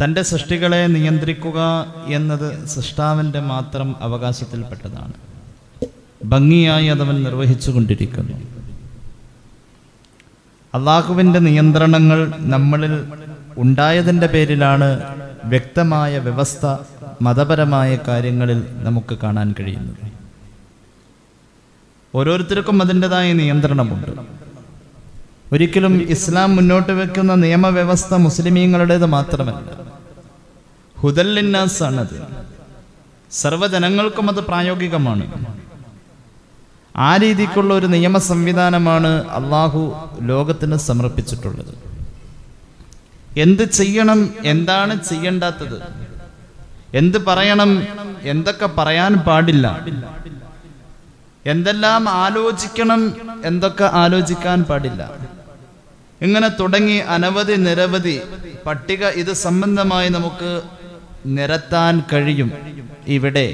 തന്റെ സൃഷ്ടികളെ നിയന്ത്രിക്കുക എന്നത് സൃഷ്ടാവിന്റെ മാത്രം അവകാശത്തിൽപ്പെട്ടതാണ് ഭംഗിയായി അതവൻ നിർവഹിച്ചുകൊണ്ടിരിക്കുന്നു അള്ളാഹുവിന്റെ നിയന്ത്രണങ്ങൾ നമ്മളിൽ ഉണ്ടായതിൻ്റെ പേരിലാണ് വ്യക്തമായ വ്യവസ്ഥ മതപരമായ കാര്യങ്ങളിൽ നമുക്ക് കാണാൻ കഴിയുന്നത് ഓരോരുത്തർക്കും അതിൻ്റെതായ നിയന്ത്രണമുണ്ട് ഒരിക്കലും ഇസ്ലാം മുന്നോട്ട് വെക്കുന്ന നിയമവ്യവസ്ഥ മുസ്ലിമീങ്ങളുടേത് മാത്രമല്ല ഹുദല്ലിന്നാസ് ആണത് സർവ്വജനങ്ങൾക്കും അത് പ്രായോഗികമാണ് ആ രീതിക്കുള്ള ഒരു നിയമ സംവിധാനമാണ് അള്ളാഹു ലോകത്തിന് സമർപ്പിച്ചിട്ടുള്ളത് എന്ത് ചെയ്യണം എന്താണ് ചെയ്യേണ്ടാത്തത് എന്ത് പറയണം എന്തൊക്കെ പറയാൻ പാടില്ല എന്തെല്ലാം ആലോചിക്കണം എന്തൊക്കെ ആലോചിക്കാൻ പാടില്ല ഇങ്ങനെ തുടങ്ങി അനവധി നിരവധി പട്ടിക ഇത് സംബന്ധമായി നമുക്ക് നിരത്താൻ കഴിയും ഇവിടെ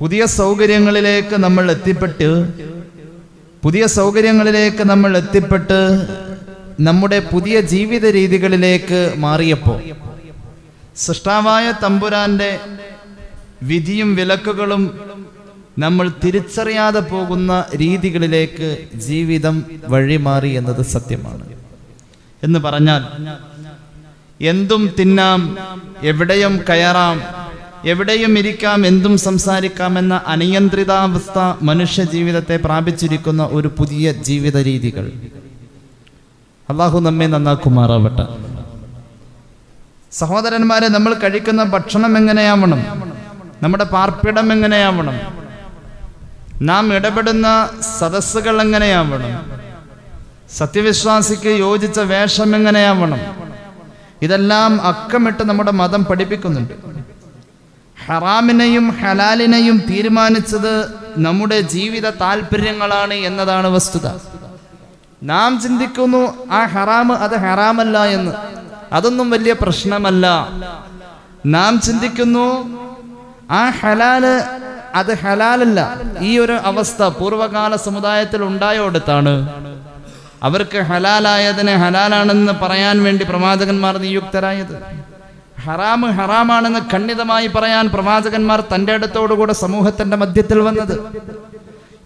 പുതിയ സൗകര്യങ്ങളിലേക്ക് നമ്മൾ എത്തിപ്പെട്ട് പുതിയ സൗകര്യങ്ങളിലേക്ക് നമ്മൾ എത്തിപ്പെട്ട് നമ്മുടെ പുതിയ ജീവിത രീതികളിലേക്ക് മാറിയപ്പോൾ സൃഷ്ടാവായ തമ്പുരാന്റെ വിധിയും വിലക്കുകളും നമ്മൾ തിരിച്ചറിയാതെ പോകുന്ന രീതികളിലേക്ക് ജീവിതം വഴിമാറി എന്നത് സത്യമാണ് എന്ന് പറഞ്ഞാൽ എന്തും തിന്നാം എവിടെയും കയറാം എവിടെയും ഇരിക്കാം എന്തും സംസാരിക്കാമെന്ന അനിയന്ത്രിതാവസ്ഥ മനുഷ്യ ജീവിതത്തെ പ്രാപിച്ചിരിക്കുന്ന ഒരു പുതിയ ജീവിത രീതികൾ അള്ളാഹു നമ്മെ നന്നാക്കുമാറാവട്ടെ സഹോദരന്മാരെ നമ്മൾ കഴിക്കുന്ന ഭക്ഷണം എങ്ങനെയാവണം നമ്മുടെ പാർപ്പിടം എങ്ങനെയാവണം നാം ഇടപെടുന്ന സദസ്സുകൾ എങ്ങനെയാവണം സത്യവിശ്വാസിക്ക് യോജിച്ച വേഷം എങ്ങനെയാവണം ഇതെല്ലാം അക്കമിട്ട് നമ്മുടെ മതം പഠിപ്പിക്കുന്നുണ്ട് ഹറാമിനെയും ഹലാലിനെയും തീരുമാനിച്ചത് നമ്മുടെ ജീവിത താല്പര്യങ്ങളാണ് എന്നതാണ് വസ്തുത നാം ചിന്തിക്കുന്നു ആ ഹറാം അത് ഹറാമല്ല എന്ന് അതൊന്നും വലിയ പ്രശ്നമല്ല നാം ചിന്തിക്കുന്നു ആ ഹലാല് അത് ഹലാലല്ല ഈ ഒരു അവസ്ഥ പൂർവ്വകാല സമുദായത്തിൽ ഉണ്ടായോടത്താണ് അവർക്ക് ഹലാലായതിനെ ഹലാലാണെന്ന് പറയാൻ വേണ്ടി പ്രവാചകന്മാർ നിയുക്തരായത് ഹറാമ് ഹറാമാണെന്ന് ഖണ്ഡിതമായി പറയാൻ പ്രവാചകന്മാർ തൻ്റെ അടുത്തോടുകൂടെ സമൂഹത്തിന്റെ മധ്യത്തിൽ വന്നത്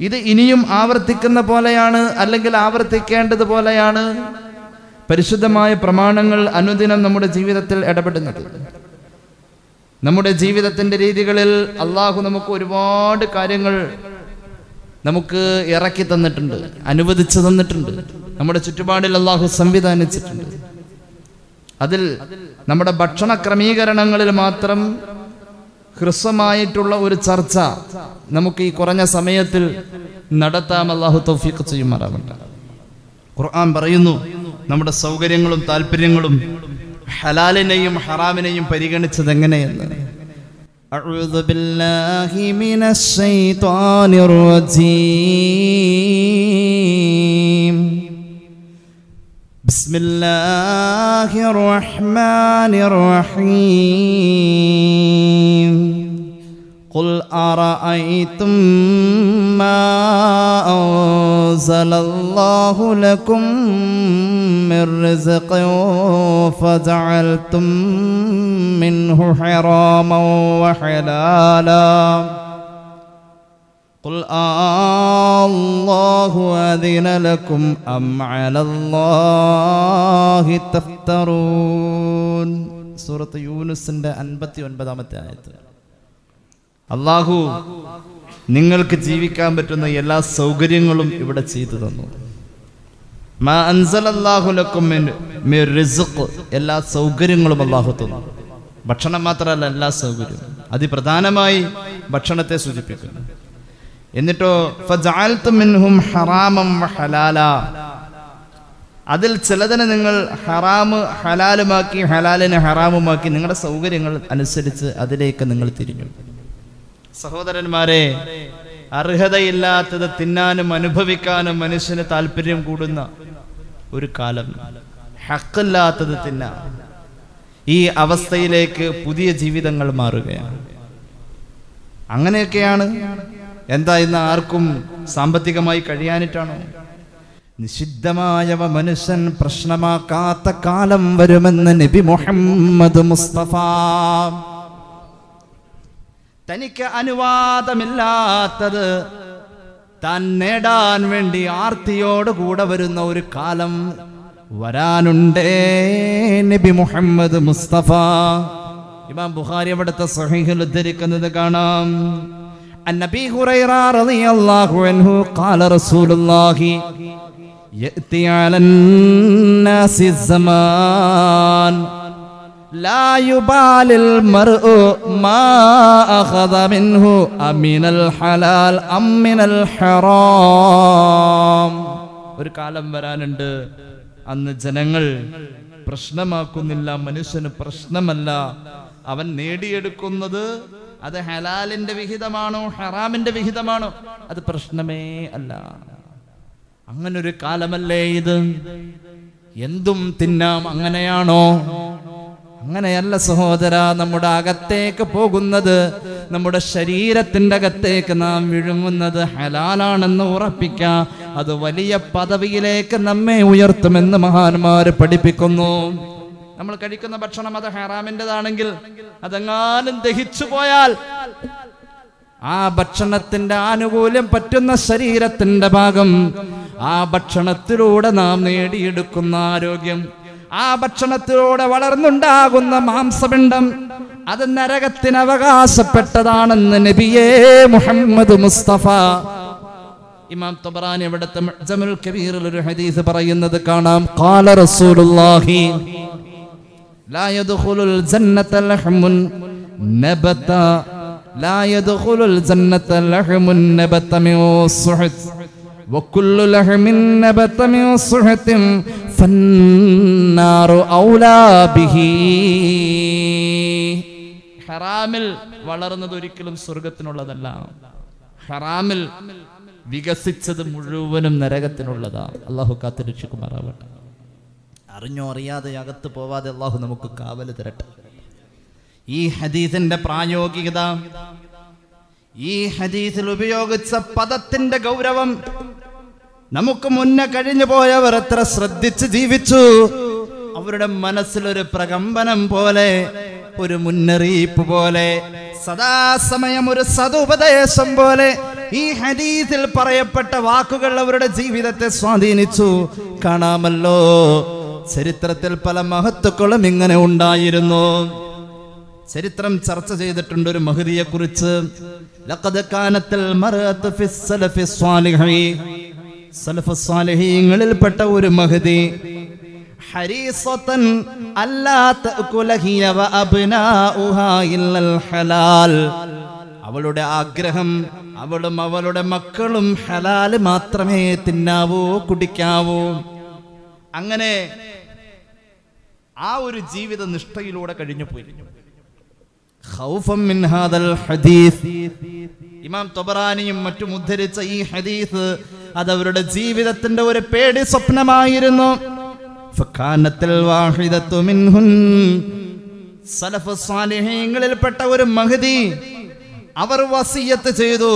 ഇത് ഇനിയും ആവർത്തിക്കുന്ന പോലെയാണ് അല്ലെങ്കിൽ ആവർത്തിക്കേണ്ടത് പോലെയാണ് പരിശുദ്ധമായ പ്രമാണങ്ങൾ അനുദിനം നമ്മുടെ ജീവിതത്തിൽ ഇടപെടുന്നത് നമ്മുടെ ജീവിതത്തിന്റെ രീതികളിൽ അള്ളാഹു നമുക്ക് ഒരുപാട് കാര്യങ്ങൾ നമുക്ക് ഇറക്കി തന്നിട്ടുണ്ട് അനുവദിച്ചു തന്നിട്ടുണ്ട് നമ്മുടെ ചുറ്റുപാടിൽ അള്ളാഹു സംവിധാനിച്ചിട്ടുണ്ട് അതിൽ നമ്മുടെ ഭക്ഷണ ക്രമീകരണങ്ങളിൽ മാത്രം ഹ്രസ്വമായിട്ടുള്ള ഒരു ചർച്ച നമുക്ക് ഈ കുറഞ്ഞ സമയത്തിൽ നടത്താം അള്ളാഹു തൗഫീഖ് ചെയ്യുമാറാവട്ടെ ഖുർആൻ പറയുന്നു നമ്മുടെ സൗകര്യങ്ങളും താല്പര്യങ്ങളും ഹലാലിനെയും ഹറാമിനെയും പരിഗണിച്ചത് എങ്ങനെയെന്ന് أعوذ بالله من الشيطان الرجيم بسم الله الرحمن الرحيم قل أرأيتم ما أنزل الله لكم من رزق فجعلتم منه حراما وحلالا قل آه الله أذن لكم أم على الله تفترون سورة يونس أنبتي أنبتي أنبتي അള്ളാഹു നിങ്ങൾക്ക് ജീവിക്കാൻ പറ്റുന്ന എല്ലാ സൗകര്യങ്ങളും ഇവിടെ ചെയ്തു തന്നു എല്ലാ സൗകര്യങ്ങളും അള്ളാഹു തന്നു ഭക്ഷണം മാത്രമല്ല എല്ലാ സൗകര്യവും അതിപ്രധാനമായി ഭക്ഷണത്തെ സൂചിപ്പിക്കുന്നു എന്നിട്ടോ മിൻഹും ഹറാമം അതിൽ ചിലതിനെ നിങ്ങൾ ഹറാമ് ഹലാലുമാക്കി ഹലാലിനെ ഹറാമുമാക്കി നിങ്ങളുടെ സൗകര്യങ്ങൾ അനുസരിച്ച് അതിലേക്ക് നിങ്ങൾ തിരിഞ്ഞു സഹോദരന്മാരെ അർഹതയില്ലാത്തത് തിന്നാനും അനുഭവിക്കാനും മനുഷ്യന് താല്പര്യം കൂടുന്ന ഒരു കാലം ഹക്കല്ലാത്തത് തിന്ന ഈ അവസ്ഥയിലേക്ക് പുതിയ ജീവിതങ്ങൾ മാറുകയാണ് അങ്ങനെയൊക്കെയാണ് എന്താ ഇന്ന് ആർക്കും സാമ്പത്തികമായി കഴിയാനിട്ടാണോ നിഷിദ്ധമായവ മനുഷ്യൻ പ്രശ്നമാക്കാത്ത കാലം വരുമെന്ന് നബി മുഹമ്മദ് മുസ്തഫ തനിക്ക് അനുവാദമില്ലാത്തത് താൻ നേടാൻ വേണ്ടി ആർത്തിയോട് കൂടെ വരുന്ന ഒരു കാലം വരാനുണ്ടേ നബി മുഹമ്മദ് മുസ്തഫ ഇമാം ബുഖാരി അവിടുത്തെ സഹീഹിൽ ഉദ്ധരിക്കുന്നത് കാണാം النبي هريرة رضي الله عنه قال رسول الله يأتي على الناس الزمان لا يبالي المرء ما أخذ منه أمن الحلال أم الحرام ഒരു കാലം വരാനുണ്ട് അന്ന് ജനങ്ങൾ പ്രശ്നമാക്കുന്നില്ല മനുഷ്യന് പ്രശ്നമല്ല അവൻ നേടിയെടുക്കുന്നത് അത് ഹലാലിന്റെ വിഹിതമാണോ ഹറാമിന്റെ വിഹിതമാണോ അത് പ്രശ്നമേ അല്ല അങ്ങനൊരു കാലമല്ലേ ഇത് എന്തും തിന്നാം അങ്ങനെയാണോ അങ്ങനെയല്ല സഹോദര നമ്മുടെ അകത്തേക്ക് പോകുന്നത് നമ്മുടെ ശരീരത്തിൻ്റെ അകത്തേക്ക് നാം വിഴുങ്ങുന്നത് ഹലാലാണെന്ന് ഉറപ്പിക്കാം അത് വലിയ പദവിയിലേക്ക് നമ്മെ ഉയർത്തുമെന്ന് മഹാന്മാര് പഠിപ്പിക്കുന്നു നമ്മൾ കഴിക്കുന്ന ഭക്ഷണം അത് ഹറാമിൻ്റെതാണെങ്കിൽ അതെങ്ങാനും ദഹിച്ചു പോയാൽ ആ ഭക്ഷണത്തിന്റെ ആനുകൂല്യം പറ്റുന്ന ശരീരത്തിന്റെ ഭാഗം ആ ഭക്ഷണത്തിലൂടെ നാം നേടിയെടുക്കുന്ന ആരോഗ്യം ആ ഭക്ഷണത്തിലൂടെ വളർന്നുണ്ടാകുന്ന മാംസപിണ്ഡം അത് നരകത്തിന് അവകാശപ്പെട്ടതാണെന്ന് നബിയേ മുഹമ്മദ് മുസ്തഫ ഇമാം തബറാൻ ഇവിടുത്തെ ജമുൽ കബീറിൽ ഒരു ഹദീസ് പറയുന്നത് കാണാം കാല റസൂലുള്ളാഹി لا يدخل الجنة لحم നബത لا يدخل الجنة لحم نبت من الصحت وكل لحم نبت من صحت ഹറാമിൽ വളർന്നത് ഒരിക്കലും സ്വർഗത്തിനുള്ളതല്ല ഹറാമിൽ വികസിച്ചത് മുഴുവനും നരകത്തിനുള്ളതാണ് അള്ളാഹു കാത്തു രക്ഷിക്കുമാറാവട്ടെ അറിഞ്ഞോ അറിയാതെ അകത്ത് പോവാതെ അള്ളാഹു നമുക്ക് കാവല് തരട്ടെ ഈ ഹദീസിന്റെ പ്രായോഗികത ഈ ഹദീസിൽ ഉപയോഗിച്ച പദത്തിന്റെ ഗൗരവം നമുക്ക് മുന്നേ കഴിഞ്ഞു പോയവർ എത്ര ശ്രദ്ധിച്ച് ജീവിച്ചു അവരുടെ മനസ്സിലൊരു പ്രകമ്പനം പോലെ ഒരു മുന്നറിയിപ്പ് പോലെ സദാസമയം ഒരു സതുപദേശം പോലെ ഈ ഹരീതിൽ പറയപ്പെട്ട വാക്കുകൾ അവരുടെ ജീവിതത്തെ സ്വാധീനിച്ചു കാണാമല്ലോ ചരിത്രത്തിൽ പല മഹത്തുക്കളും ഇങ്ങനെ ഉണ്ടായിരുന്നു ചരിത്രം ചർച്ച ചെയ്തിട്ടുണ്ട് ഒരു മഹതിയെ കുറിച്ച് സലഫസാലഹീങ്ങളിൽപ്പെട്ട ഒരു മഹദി ഹരീസത്തൻ അല്ലാത്ത കുലഹിയവ ഹലാൽ അവളുടെ ആഗ്രഹം അവളും അവളുടെ മക്കളും ഹലാല് മാത്രമേ തിന്നാവൂ കുടിക്കാവൂ അങ്ങനെ ആ ഒരു ജീവിത നിഷ്ഠയിലൂടെ കഴിഞ്ഞു പോയി ഇമാം തൊബറാനിയും മറ്റും ഉദ്ധരിച്ച ഈ ഹദീസ് അത് അവരുടെ ജീവിതത്തിന്റെ ഒരു പേടി സ്വപ്നമായിരുന്നു സലഫ് ഒരു മഹതി അവർ വസീയത്ത് ചെയ്തു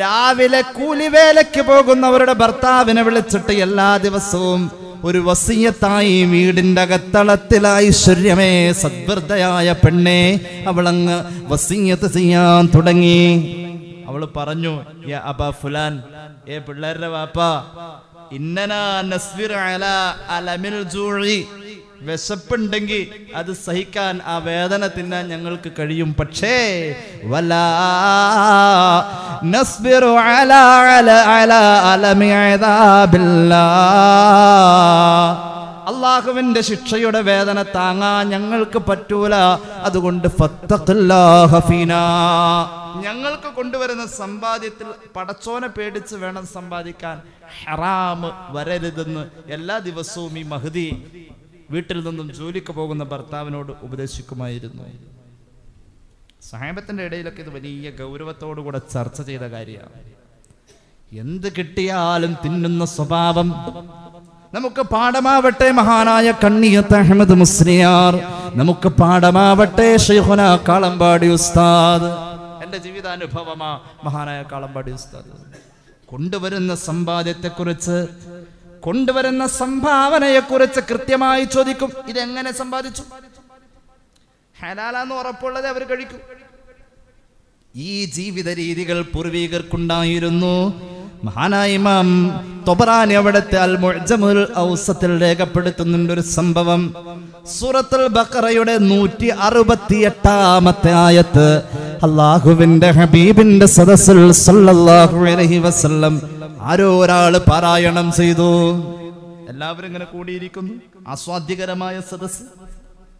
രാവിലെ കൂലിവേലയ്ക്ക് പോകുന്നവരുടെ ഭർത്താവിനെ വിളിച്ചിട്ട് എല്ലാ ദിവസവും ഒരു വസീയത്തായി വീടിന്റെ അകത്തളത്തിൽ ഐശ്വര്യമേ സദ്വൃദ്ധയായ പെണ്ണെ അവളങ്ങ് വസീയത്ത് ചെയ്യാൻ തുടങ്ങി അവൾ പറഞ്ഞു ഫുലാൻ ഏ പിള്ളേരുടെ വാപ്പ ഇന്നനാ നസ്വിർ അല അലമിൽ ജൂഴി വിശപ്പുണ്ടെങ്കിൽ അത് സഹിക്കാൻ ആ വേദന തിന്നാൻ ഞങ്ങൾക്ക് കഴിയും പക്ഷേ അള്ളാഹുവിന്റെ ശിക്ഷയുടെ വേദന താങ്ങാൻ ഞങ്ങൾക്ക് പറ്റൂല അതുകൊണ്ട് ഞങ്ങൾക്ക് കൊണ്ടുവരുന്ന സമ്പാദ്യത്തിൽ പടച്ചോനെ പേടിച്ച് വേണം സമ്പാദിക്കാൻ ഹറാം വരരുതെന്ന് എല്ലാ ദിവസവും ഈ മഹദി വീട്ടിൽ നിന്നും ജോലിക്ക് പോകുന്ന ഭർത്താവിനോട് ഉപദേശിക്കുമായിരുന്നു സാഹിബത്തിൻ്റെ ഇടയിലൊക്കെ ഇത് വലിയ ഗൗരവത്തോടുകൂടെ ചർച്ച ചെയ്ത കാര്യമാണ് എന്ത് കിട്ടിയാലും തിന്നുന്ന സ്വഭാവം നമുക്ക് പാഠമാവട്ടെ മഹാനായ കണ്ണിയത്ത് അഹമ്മദ് മുസ്ലിയാർ നമുക്ക് പാഠമാവട്ടെ ഷെയ്ഹുന കാളമ്പാടി ഉസ്താദ് എന്റെ ജീവിതാനുഭവമാ മഹാനായ കാളമ്പാടി ഉസ്താദ് കൊണ്ടുവരുന്ന സമ്പാദ്യത്തെക്കുറിച്ച് കൊണ്ടുവരുന്ന സംഭാവനയെക്കുറിച്ച് കൃത്യമായി ചോദിക്കും ഇതെങ്ങനെ സമ്പാദിച്ചു ഹലാലാന്ന് ഉറപ്പുള്ളത് അവർ കഴിക്കും ഈ ജീവിത രീതികൾ പൂർവീകർക്കുണ്ടായിരുന്നു മഹാനായ ഇമാം എവിടത്തെ അവിടുത്തെ അൽ മുഴജമുൽ ഔസത്തിൽ രേഖപ്പെടുത്തുന്നുണ്ട് ഒരു സംഭവം സൂറത്തുൽ ബക്കറയുടെ നൂറ്റി അറുപത്തി എട്ടാമത്തെ ആയത്ത് അള്ളാഹുവിന്റെ ഹബീബിന്റെ സദസ്സിൽ സല്ലല്ലാഹു അലൈഹി വസല്ലം ആരോ ഒരാൾ പാരായണം ചെയ്തു എല്ലാവരും ഇങ്ങനെ കൂടിയിരിക്കുന്നു ആസ്വാദ്യകരമായ സദസ്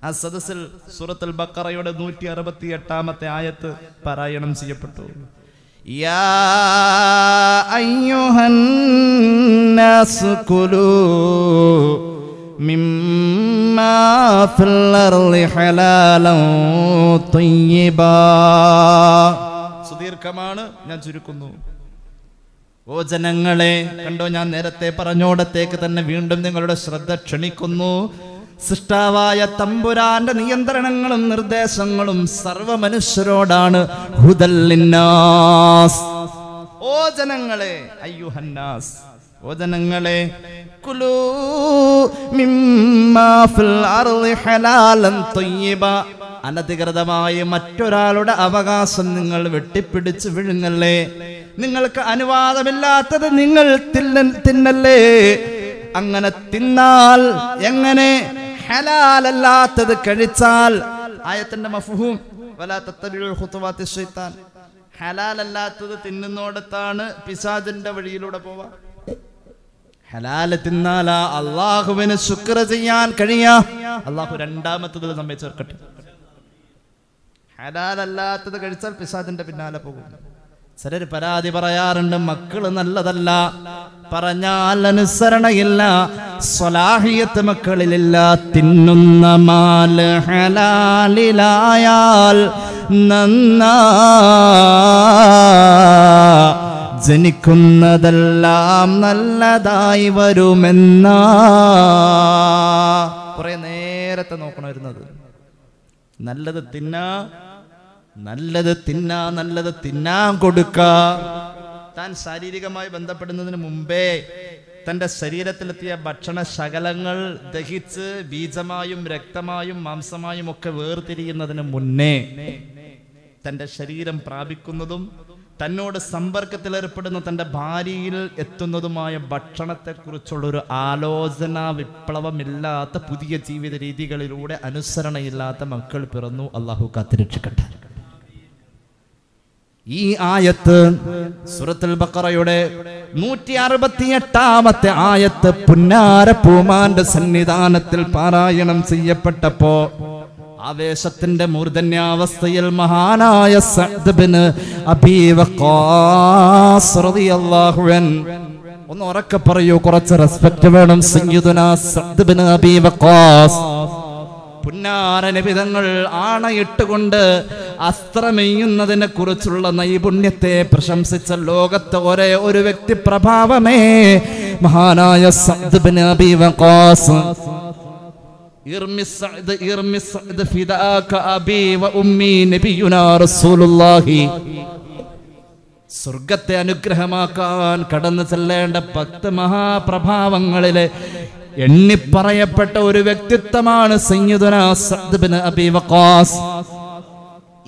ആ സദസ്സിൽ സൂറത്തുൽ ബക്കറയുടെ നൂറ്റി അറുപത്തി എട്ടാമത്തെ ആയത്ത് പാരായണം ചെയ്യപ്പെട്ടു സുദീർഘമാണ് ഞാൻ ചുരുക്കുന്നു ഓ ജനങ്ങളെ കണ്ടോ ഞാൻ നേരത്തെ പറഞ്ഞോടത്തേക്ക് തന്നെ വീണ്ടും നിങ്ങളുടെ ശ്രദ്ധ ക്ഷണിക്കുന്നു സൃഷ്ടാവായ തമ്പുരാന്റെ നിയന്ത്രണങ്ങളും നിർദ്ദേശങ്ങളും സർവ മനുഷ്യരോടാണ് ഓ ജനങ്ങളെ അയ്യുഹന്നാസ് ഓ ജനങ്ങളെ അനധികൃതമായി മിമ്മാ ഫിൽ ഹലാലൻ മറ്റൊരാളുടെ അവകാശം നിങ്ങൾ വെട്ടിപ്പിടിച്ച് വിഴുങ്ങല്ലേ നിങ്ങൾക്ക് അനുവാദമില്ലാത്തത് നിങ്ങൾ തിന്നല്ലേ അങ്ങനെ തിന്നാൽ എങ്ങനെ ഹലാലല്ലാത്തത് കഴിച്ചാൽ ആയത്തിന്റെ മഫ്ഹൂം ഹലാലല്ലാത്തത് തിന്നുന്നോടത്താണ് പിശാജിന്റെ വഴിയിലൂടെ പോവാ ഹലാല തിന്നാലാ അള്ളാഹുവിന് ശുക്ര ചെയ്യാൻ കഴിയാ അള്ളാഹു രണ്ടാമത്തത് നമ്മെ ചേർക്കട്ടെ ഹലാലല്ലാത്തത് കഴിച്ചാൽ പിശാജിന്റെ പിന്നാലെ പോകും ചിലർ പരാതി പറയാറുണ്ട് മക്കള് നല്ലതല്ല പറഞ്ഞാൽ അനുസരണയില്ല സ്വലാഹിയത്ത് മക്കളിലില്ല തിന്നുന്ന മാല് ഹലാലിലായാൽ നന്ന ജനിക്കുന്നതെല്ലാം നല്ലതായി വരുമെന്ന കുറെ നേരത്തെ നോക്കണമായിരുന്നത് നല്ലത് തിന്നാ നല്ലത് തിന്നാ നല്ലത് തിന്നാൻ കൊടുക്ക താൻ ശാരീരികമായി ബന്ധപ്പെടുന്നതിന് മുമ്പേ തന്റെ ശരീരത്തിലെത്തിയ ഭക്ഷണ ശകലങ്ങൾ ദഹിച്ച് ബീജമായും രക്തമായും മാംസമായും ഒക്കെ വേർതിരിയുന്നതിന് മുന്നേ തന്റെ ശരീരം പ്രാപിക്കുന്നതും തന്നോട് സമ്പർക്കത്തിൽ ഏർപ്പെടുന്ന തന്റെ ഭാര്യയിൽ എത്തുന്നതുമായ കുറിച്ചുള്ളൊരു ആലോചന വിപ്ലവമില്ലാത്ത പുതിയ ജീവിത രീതികളിലൂടെ അനുസരണയില്ലാത്ത മക്കൾ പിറന്നു അള്ളാഹു കാത്തിരക്ഷിക്കട്ടെ ഈ ആയത്ത് സുറത്തുൽ ബക്കറയുടെ നൂറ്റി അറുപത്തി എട്ടാമത്തെ ആയത്ത് പുന്നാര പൂമാന്റെ സന്നിധാനത്തിൽ പാരായണം ചെയ്യപ്പെട്ടപ്പോ ആവേശത്തിന്റെ മൂർധന്യാവസ്ഥയിൽ മഹാനായ സഅദ്ബിന് അബീവൻ ഒന്ന് ഉറക്കെ പറയൂ കുറച്ച് റെസ്പെക്ട് വേണം സയ്യിദുന സഅദ്ബിന് അബീവ പുന്നാര നിബിതങ്ങൾ ആണയിട്ടുകൊണ്ട് അസ്ത്രമെയ്യുന്നതിനെ കുറിച്ചുള്ള നൈപുണ്യത്തെ പ്രശംസിച്ച ലോകത്തെ ഒരേ ഒരു വ്യക്തി പ്രഭാവമേ മഹാനായ സ്വർഗത്തെ അനുഗ്രഹമാക്കാൻ കടന്നു ചെല്ലേണ്ട പത്ത് മഹാപ്രഭാവങ്ങളിലെ പറയപ്പെട്ട ഒരു വ്യക്തിത്വമാണ്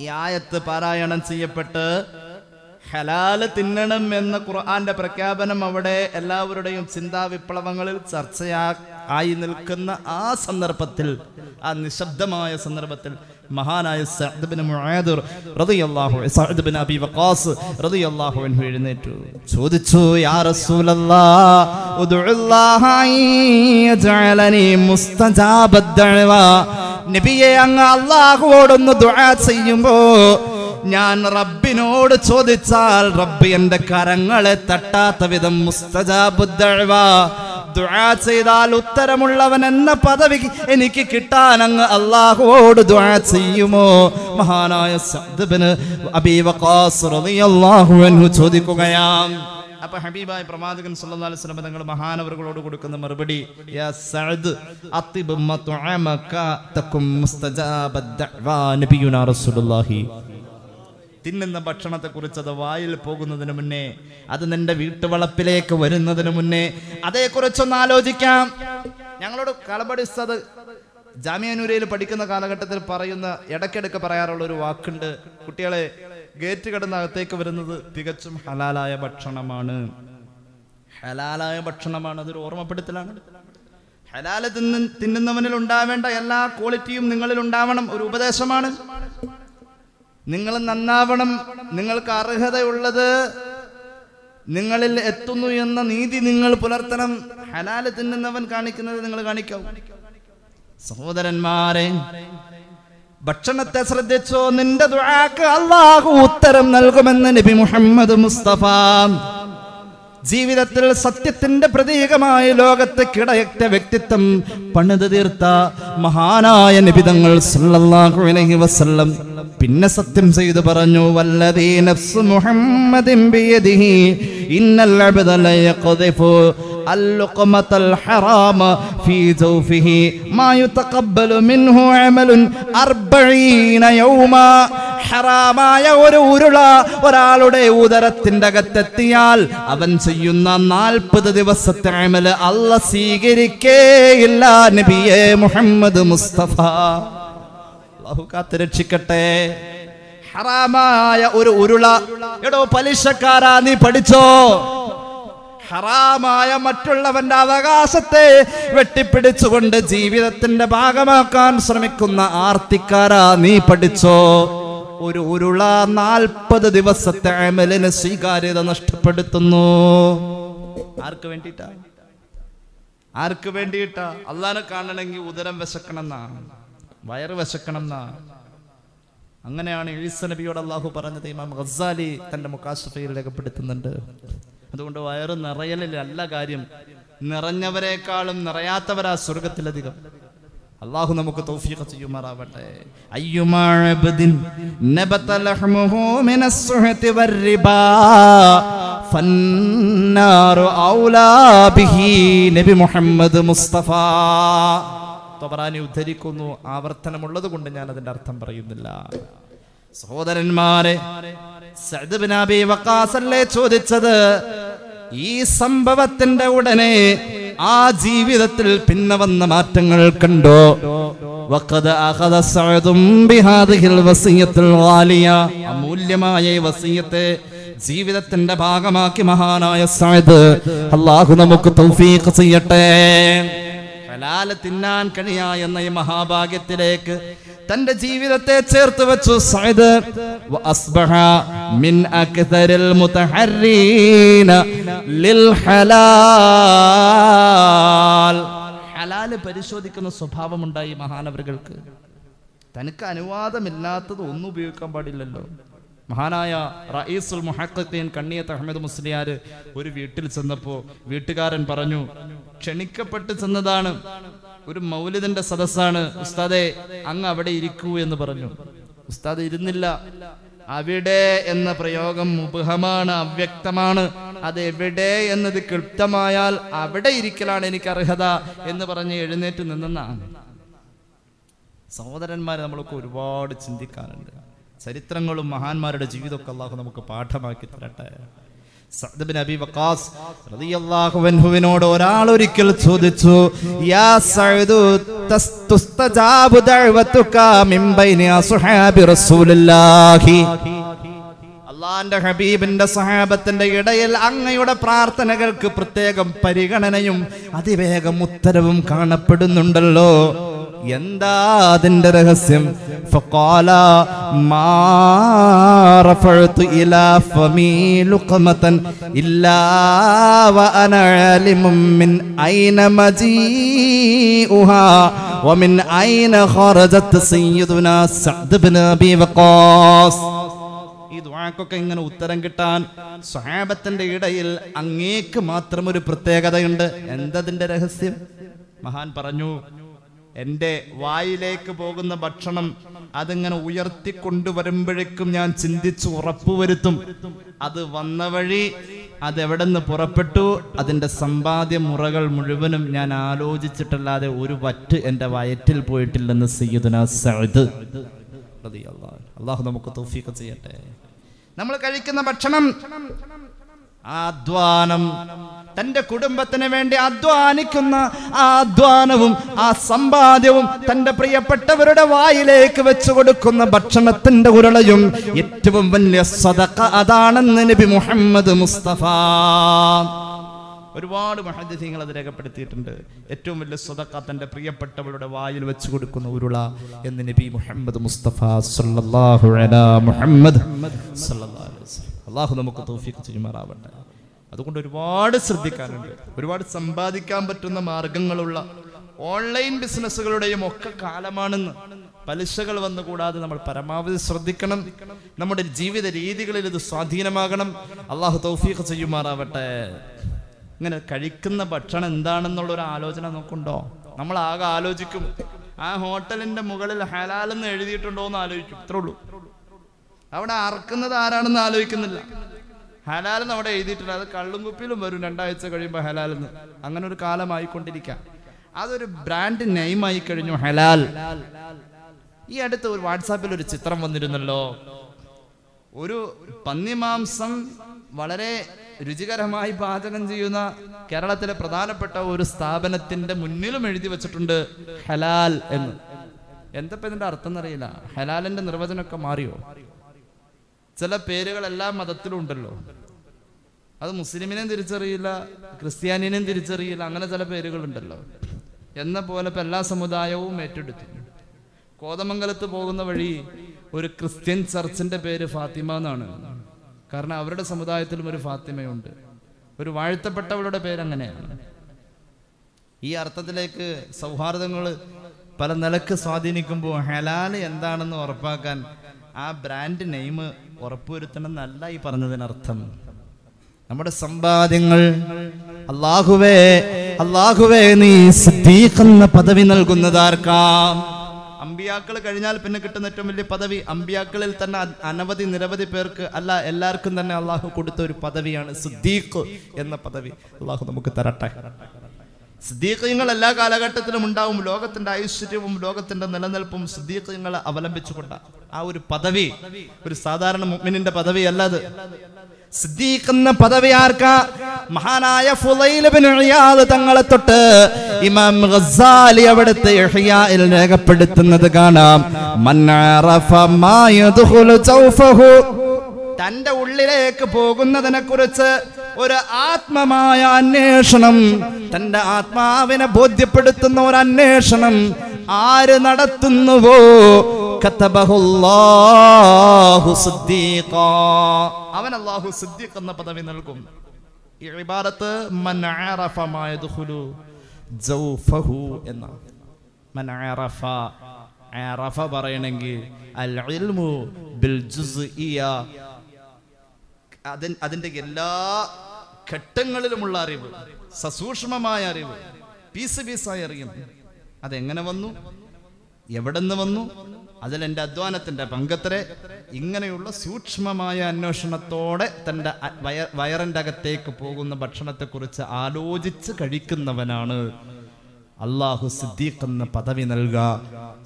ഈ ആയത്ത് പാരായണം ചെയ്യപ്പെട്ട് ഹലാല് തിന്നണം എന്ന ഖുർആന്റെ പ്രഖ്യാപനം അവിടെ എല്ലാവരുടെയും ചിന്താ വിപ്ലവങ്ങളിൽ ചർച്ചയാ ആയി നിൽക്കുന്ന ആ സന്ദർഭത്തിൽ ആ നിശബ്ദമായ സന്ദർഭത്തിൽ മഹാനായ സഅദ്ബിൻ മുആദിർ റളിയല്ലാഹു അൻഹു സഅദ്ബിൻ അബീ വഖാസ് റളിയല്ലാഹു അൻഹു എഴുന്നേറ്റു ചോദിച്ചു യാ റസൂലല്ലാഹ് ഉദ്ഉല്ലാഹ യജഅലനി മുസ്തജാബ അദ്ദഅവ നബിയെ അങ്ങ അല്ലാഹുവോട് ഒന്ന് ദുആ ചെയ്യുമ്പോൾ ഞാൻ റബ്ബിനോട് ചോദിച്ചാൽ റബ്ബ് എൻ്റെ കരങ്ങളെ തട്ടാത്ത വിധം മുസ്തജാബുദ്ദഴവ ദുആ ചെയ്താൽ ഉത്തരമുള്ളവൻ എന്ന പദവി എനിക്ക് കിട്ടാൻ അങ്ങ് അള്ളാഹുവോട് ദുആ ചെയ്യുമോ മഹാനായ സഅദ്ബിന് അബീ വഖാസ് റളിയല്ലാഹു അൻഹു ചോദിക്കുകയാം അപ്പൊ ഹബീബായ പ്രവാചകൻ സല്ലല്ലാഹു അലൈഹി വസല്ലം തങ്ങൾ മഹാനവരുകളോട് കൊടുക്കുന്ന മറുപടി യാ സഅദ് അത്തിബ് മത്അമക തകും മുസ്തജാബ ദഅവ നബിയുനാ റസൂലുള്ളാഹി തിന്നുന്ന ഭക്ഷണത്തെക്കുറിച്ച് അത് വായിൽ പോകുന്നതിന് മുന്നേ അത് നിന്റെ വീട്ടുവളപ്പിലേക്ക് വരുന്നതിന് മുന്നേ അതേക്കുറിച്ചൊന്ന് ആലോചിക്കാം ഞങ്ങളോട് കളബടി ജാമ്യാനൂരയിൽ പഠിക്കുന്ന കാലഘട്ടത്തിൽ പറയുന്ന ഇടയ്ക്കിടയ്ക്ക് പറയാറുള്ള ഒരു വാക്കുണ്ട് കുട്ടികളെ ഗേറ്റ് അകത്തേക്ക് വരുന്നത് തികച്ചും ഹലാലായ ഭക്ഷണമാണ് ഹലാലായ ഭക്ഷണമാണ് അതൊരു ഓർമ്മപ്പെടുത്തലാണ് ഹലാല തിന്ന് തിന്നുന്നവനിൽ ഉണ്ടാവേണ്ട എല്ലാ ക്വാളിറ്റിയും നിങ്ങളിൽ ഉണ്ടാവണം ഒരു ഉപദേശമാണ് നിങ്ങൾ നന്നാവണം നിങ്ങൾക്ക് അർഹതയുള്ളത് നിങ്ങളിൽ എത്തുന്നു എന്ന നീതി നിങ്ങൾ പുലർത്തണം ഹലാല് തിന്നുന്നവൻ കാണിക്കുന്നത് നിങ്ങൾ കാണിക്കാം സഹോദരന്മാരെ ഭക്ഷണത്തെ ശ്രദ്ധിച്ചോ നിന്റെ ദുആക്ക് അള്ളാഹു ഉത്തരം നൽകുമെന്ന് നബി മുഹമ്മദ് മുസ്തഫ ജീവിതത്തിൽ സത്യത്തിന്റെ പ്രതീകമായ ലോകത്തെ കിടയറ്റ വ്യക്തിത്വം പണിത് തീർത്ത മഹാനായ നിബിതങ്ങൾ അലൈഹി വസല്ലം പിന്നെ സത്യം ചെയ്തു പറഞ്ഞു വല്ലതീ നഫ്സ് ഇന്നൽ അബ്ദ ഹറാമായ ഒരു ഉരുള ഒരാളുടെ ഉദരത്തിന്റെ അകത്തെത്തിയാൽ അവൻ ചെയ്യുന്ന നാൽപ്പത് ദിവസത്തെ അമല് അല്ല സ്വീകരിക്കേയില്ല നബിയെ മുഹമ്മദ് മുസ്തഫ അല്ലാഹു കാത്ത് രക്ഷിക്കട്ടെ ഹറാമായ ഒരു ഉരുള എടോ പലിശക്കാരാ നീ പഠിച്ചോ ഹറാമായ മറ്റുള്ളവന്റെ അവകാശത്തെ വെട്ടിപ്പിടിച്ചുകൊണ്ട് ജീവിതത്തിന്റെ ഭാഗമാക്കാൻ ശ്രമിക്കുന്ന ആർത്തിക്കാരാ നീ പഠിച്ചോ ഒരു ഉരുള നാൽപ്പത് ദിവസത്തെ അമലിന് സ്വീകാര്യത നഷ്ടപ്പെടുത്തുന്നു ആർക്ക് വേണ്ടിയിട്ടാ ആർക്ക് വേണ്ടിയിട്ടാ അള്ളാനെ കാണണമെങ്കിൽ ഉദരം വിശക്കണം എന്നാ വയറ് വിശക്കണം എന്നാ അങ്ങനെയാണ് ഈസ നബിയോട് അള്ളാഹു പറഞ്ഞത് ഇമാം ഗസാലി തന്റെ മുക്കാശഫയിൽ രേഖപ്പെടുത്തുന്നുണ്ട് അതുകൊണ്ട് വയറ് നിറയലിലല്ല കാര്യം നിറഞ്ഞവരെക്കാളും നിറയാത്തവരാ സ്വർഗത്തിലധികം അള്ളാഹു നമുക്ക് തൗഫീഖ് ചെയ്യുമാറാവട്ടെ അയ്യുമാഅബ്ദിൻ നബത ലഹ്മുഹു മിനസ് സുഹതി വർരിബാ ഫന്നാറു ഔലാ ബിഹി നബി മുഹമ്മദ് മുസ്തഫ തബറാനി ഉദ്ധരിക്കുന്നു ആവർത്തനമുള്ളത് കൊണ്ട് ഞാൻ അതിന്റെ അർത്ഥം പറയുന്നില്ല സഹോദരന്മാരെ സഅദ് അബീ അല്ലേ ചോദിച്ചത് ഈ സംഭവത്തിന്റെ ഉടനെ ആ ജീവിതത്തിൽ പിന്നെ വന്ന മാറ്റങ്ങൾ കണ്ടോ അമൂല്യമായ വസീയത്തെ ജീവിതത്തിന്റെ ഭാഗമാക്കി മഹാനായ സായത് അള്ളാഹു നമുക്ക് തൗഫീഖ് ചെയ്യട്ടെ ഹലാല് തിന്നാൻ കഴിയാ എന്ന ഈ മഹാഭാഗ്യത്തിലേക്ക് തന്റെ ജീവിതത്തെ ചേർത്ത് വെച്ചു സൈദ് അസ്ബഹ മിൻ ലിൽ ഹലാൽ ഹലാല് പരിശോധിക്കുന്ന സ്വഭാവമുണ്ടായി മഹാനവറുകൾക്ക് തനിക്ക് അനുവാദമില്ലാത്തത് ഒന്നും ഉപയോഗിക്കാൻ പാടില്ലല്ലോ മഹാനായ റയീസുൽ മുഹക്കത്തീൻ കണ്ണിയത്ത് അഹമ്മദ് മുസ്ലിയാർ ഒരു വീട്ടിൽ ചെന്നപ്പോ വീട്ടുകാരൻ പറഞ്ഞു ക്ഷണിക്കപ്പെട്ട് ചെന്നതാണ് ഒരു മൗലിദിന്റെ സദസ്സാണ് ഉസ്താദെ അങ്ങ് അവിടെ ഇരിക്കൂ എന്ന് പറഞ്ഞു ഉസ്താദ് ഇരുന്നില്ല അവിടെ എന്ന പ്രയോഗം മുബഹമാണ് അവ്യക്തമാണ് അത് എവിടെ എന്നത് കൃപ്തമായാൽ അവിടെ ഇരിക്കലാണ് എനിക്ക് അർഹത എന്ന് പറഞ്ഞ് എഴുന്നേറ്റ് നിന്നെന്നാണ് സഹോദരന്മാരെ നമ്മളൊക്കെ ഒരുപാട് ചിന്തിക്കാറുണ്ട് ചരിത്രങ്ങളും മഹാന്മാരുടെ ജീവിതമൊക്കെ അള്ളാഹു നമുക്ക് പാഠമാക്കി തരട്ടെ റളിയല്ലാഹു അൻഹുവിനോട് ഒരാൾ ഒരിക്കൽ ചോദിച്ചു യാ സഅദു ദഅവതുക മിൻ ബൈനി അസ്ഹാബി ഹബീബിന്റെ സഹാബത്തിന്റെ ഇടയിൽ അങ്ങയുടെ പ്രാർത്ഥനകൾക്ക് പ്രത്യേകം പരിഗണനയും അതിവേഗം ഉത്തരവും കാണപ്പെടുന്നുണ്ടല്ലോ എന്താ അതിന്റെ രഹസ്യം ഈ ഇങ്ങനെ ഉത്തരം കിട്ടാൻ സ്വഹാബത്തിന്റെ ഇടയിൽ അങ്ങേക്ക് മാത്രം ഒരു പ്രത്യേകതയുണ്ട് എന്തതിന്റെ രഹസ്യം മഹാൻ പറഞ്ഞു എൻ്റെ വായിലേക്ക് പോകുന്ന ഭക്ഷണം അതിങ്ങനെ ഉയർത്തി കൊണ്ടുവരുമ്പോഴേക്കും ഞാൻ ചിന്തിച്ചു ഉറപ്പുവരുത്തും അത് വന്ന വഴി അതെവിടെ നിന്ന് പുറപ്പെട്ടു അതിൻ്റെ സമ്പാദ്യ മുറകൾ മുഴുവനും ഞാൻ ആലോചിച്ചിട്ടല്ലാതെ ഒരു വറ്റ് എൻ്റെ വയറ്റിൽ പോയിട്ടില്ലെന്ന് സയ്യിദുന സഅദ് അള്ളാഹു നമുക്ക് തൗഫീഖ് ചെയ്യട്ടെ നമ്മൾ കഴിക്കുന്ന ഭക്ഷണം ആ അധ്വാനം തന്റെ കുടുംബത്തിന് വേണ്ടി അധ്വാനിക്കുന്ന ആ അധ്വാനവും ആ സമ്പാദ്യവും തന്റെ പ്രിയപ്പെട്ടവരുടെ വായിലേക്ക് വെച്ചു കൊടുക്കുന്ന ഭക്ഷണത്തിന്റെ ഉരുളയും ഏറ്റവും വലിയ സദക്ക അതാണെന്ന് നബി മുഹമ്മദ് മുസ്തഫ ഒരുപാട് മഹദ്യങ്ങൾ അത് രേഖപ്പെടുത്തിയിട്ടുണ്ട് ഏറ്റവും വലിയ സ്വതക്ക തന്റെ പ്രിയപ്പെട്ടവരുടെ വായിൽ വെച്ചു കൊടുക്കുന്ന ഉരുള എന്ന് നബി മുഹമ്മദ് മുസ്തഫ സല്ലല്ലാഹു അലൈഹി മുഹമ്മദ് സല്ലല്ലാഹു അലൈഹി അള്ളാഹു നമുക്ക് തോഫിക്ക് ചെയ്യുമാറാവട്ടെ അതുകൊണ്ട് ഒരുപാട് ശ്രദ്ധിക്കാനുണ്ട് ഒരുപാട് സമ്പാദിക്കാൻ പറ്റുന്ന മാർഗങ്ങളുള്ള ഓൺലൈൻ ബിസിനസ്സുകളുടെയും ഒക്കെ കാലമാണെന്ന് പലിശകൾ വന്നുകൂടാതെ നമ്മൾ പരമാവധി ശ്രദ്ധിക്കണം നമ്മുടെ ജീവിത രീതികളിൽ ഇത് സ്വാധീനമാകണം അള്ളാഹു തൗഫീഖ് ചെയ്യുമാറാവട്ടെ ഇങ്ങനെ കഴിക്കുന്ന ഭക്ഷണം എന്താണെന്നുള്ള ഒരു ആലോചന നോക്കുണ്ടോ നമ്മൾ ആകെ ആലോചിക്കും ആ ഹോട്ടലിന്റെ മുകളിൽ ഹലാലെന്ന് എഴുതിയിട്ടുണ്ടോ എന്ന് ആലോചിക്കും ഇത്രേ ഉള്ളൂ അവിടെ അറക്കുന്നത് ആരാണെന്ന് ആലോചിക്കുന്നില്ല എന്ന് അവിടെ എഴുതിയിട്ടില്ല അത് കള്ളും വരും രണ്ടാഴ്ച കഴിയുമ്പോൾ എന്ന് അങ്ങനെ ഒരു കാലമായിക്കൊണ്ടിരിക്കാം അതൊരു ബ്രാൻഡ് നെയിമായി കഴിഞ്ഞു ഹലാൽ ഈ അടുത്ത് ഒരു വാട്സാപ്പിൽ ഒരു ചിത്രം വന്നിരുന്നല്ലോ ഒരു പന്നിമാംസം വളരെ രുചികരമായി പാചകം ചെയ്യുന്ന കേരളത്തിലെ പ്രധാനപ്പെട്ട ഒരു സ്ഥാപനത്തിന്റെ മുന്നിലും എഴുതി വെച്ചിട്ടുണ്ട് ഹലാൽ എന്ന് എന്തപ്പോ ഇതിന്റെ അർത്ഥം എന്നറിയില്ല ഹലാലിന്റെ നിർവചനമൊക്കെ മാറിയോ ചില പേരുകൾ എല്ലാ മതത്തിലും ഉണ്ടല്ലോ അത് മുസ്ലിമിനെയും തിരിച്ചറിയില്ല ക്രിസ്ത്യാനിനെയും തിരിച്ചറിയില്ല അങ്ങനെ ചില പേരുകളുണ്ടല്ലോ എന്ന പോലെ ഇപ്പൊ എല്ലാ സമുദായവും ഏറ്റെടുത്തു കോതമംഗലത്ത് പോകുന്ന വഴി ഒരു ക്രിസ്ത്യൻ ചർച്ചിന്റെ പേര് ഫാത്തിമ എന്നാണ് കാരണം അവരുടെ സമുദായത്തിലും ഒരു ഫാത്തിമയുണ്ട് ഒരു വാഴ്ത്തപ്പെട്ടവളുടെ പേര് അങ്ങനെയാണ് ഈ അർത്ഥത്തിലേക്ക് സൗഹാർദ്ദങ്ങൾ പല നിലക്ക് സ്വാധീനിക്കുമ്പോൾ ഹലാൽ എന്താണെന്ന് ഉറപ്പാക്കാൻ ആ ബ്രാൻഡ് നെയിം ഉറപ്പുവരുത്തണം ഈ പറഞ്ഞതിനർത്ഥം നമ്മുടെ സമ്പാദ്യങ്ങൾ അള്ളാഹുവേ അള്ളാഹുവേ നീ എന്ന പദവി നൽകുന്നതാർക്കാം അമ്പിയാക്കൾ കഴിഞ്ഞാൽ പിന്നെ കിട്ടുന്ന ഏറ്റവും വലിയ പദവി അമ്പിയാക്കളിൽ തന്നെ അനവധി നിരവധി പേർക്ക് അല്ല എല്ലാവർക്കും തന്നെ അള്ളാഹു കൊടുത്ത ഒരു പദവിയാണ് സിദ്ദീഖ് എന്ന പദവി അള്ളാഹു നമുക്ക് തരട്ടെ സിദ്ദീഖ്യങ്ങൾ എല്ലാ കാലഘട്ടത്തിലും ഉണ്ടാവും ലോകത്തിന്റെ ഐശ്വര്യവും ലോകത്തിന്റെ നിലനിൽപ്പും സിദ്ദീഖ്യങ്ങളെ അവലംബിച്ചുകൊണ്ട് ആ ഒരു പദവി ഒരു സാധാരണ മുഗ്മിനിന്റെ പദവി അല്ലാതെ സിദ്ദീഖ് എന്ന പദവി ആർക്ക മഹാനായ തങ്ങളെ തൊട്ട് ഇമാം ഗസ്സാലി അവിടുത്തെ ഇഹ്യായിൽ രേഖപ്പെടുത്തുന്നത് കാണാം മന്നാറഫ മായദുഹുലു തൗഫഹു തന്റെ ഉള്ളിലേക്ക് പോകുന്നതിനെ കുറിച്ച് ഒരു ആത്മമായ അന്വേഷണം തന്റെ ആത്മാവിനെ ബോധ്യപ്പെടുത്തുന്ന ഒരു അന്വേഷണം ആര് നടത്തുന്നുവോ അവൻ അള്ളാഹു സിദ്ദീഖ് എന്ന പദവി നൽകും ഈ ഇബാദത്ത് എന്നാണ് പറയണെങ്കിൽ അതിൻ അതിൻ്റെ എല്ലാ ഘട്ടങ്ങളിലുമുള്ള അറിവ് സസൂക്ഷ്മമായ അറിവ് പീസ് പീസായി അറിയണം അതെങ്ങനെ വന്നു എവിടെ നിന്ന് വന്നു അതിലെൻ്റെ അധ്വാനത്തിൻ്റെ പങ്കത്തരെ ഇങ്ങനെയുള്ള സൂക്ഷ്മമായ അന്വേഷണത്തോടെ തൻ്റെ വയ വയറിൻ്റെ അകത്തേക്ക് പോകുന്ന ഭക്ഷണത്തെക്കുറിച്ച് ആലോചിച്ച് കഴിക്കുന്നവനാണ് അള്ളാഹു സിദ്ദീഖ് എന്ന പദവി നൽകുക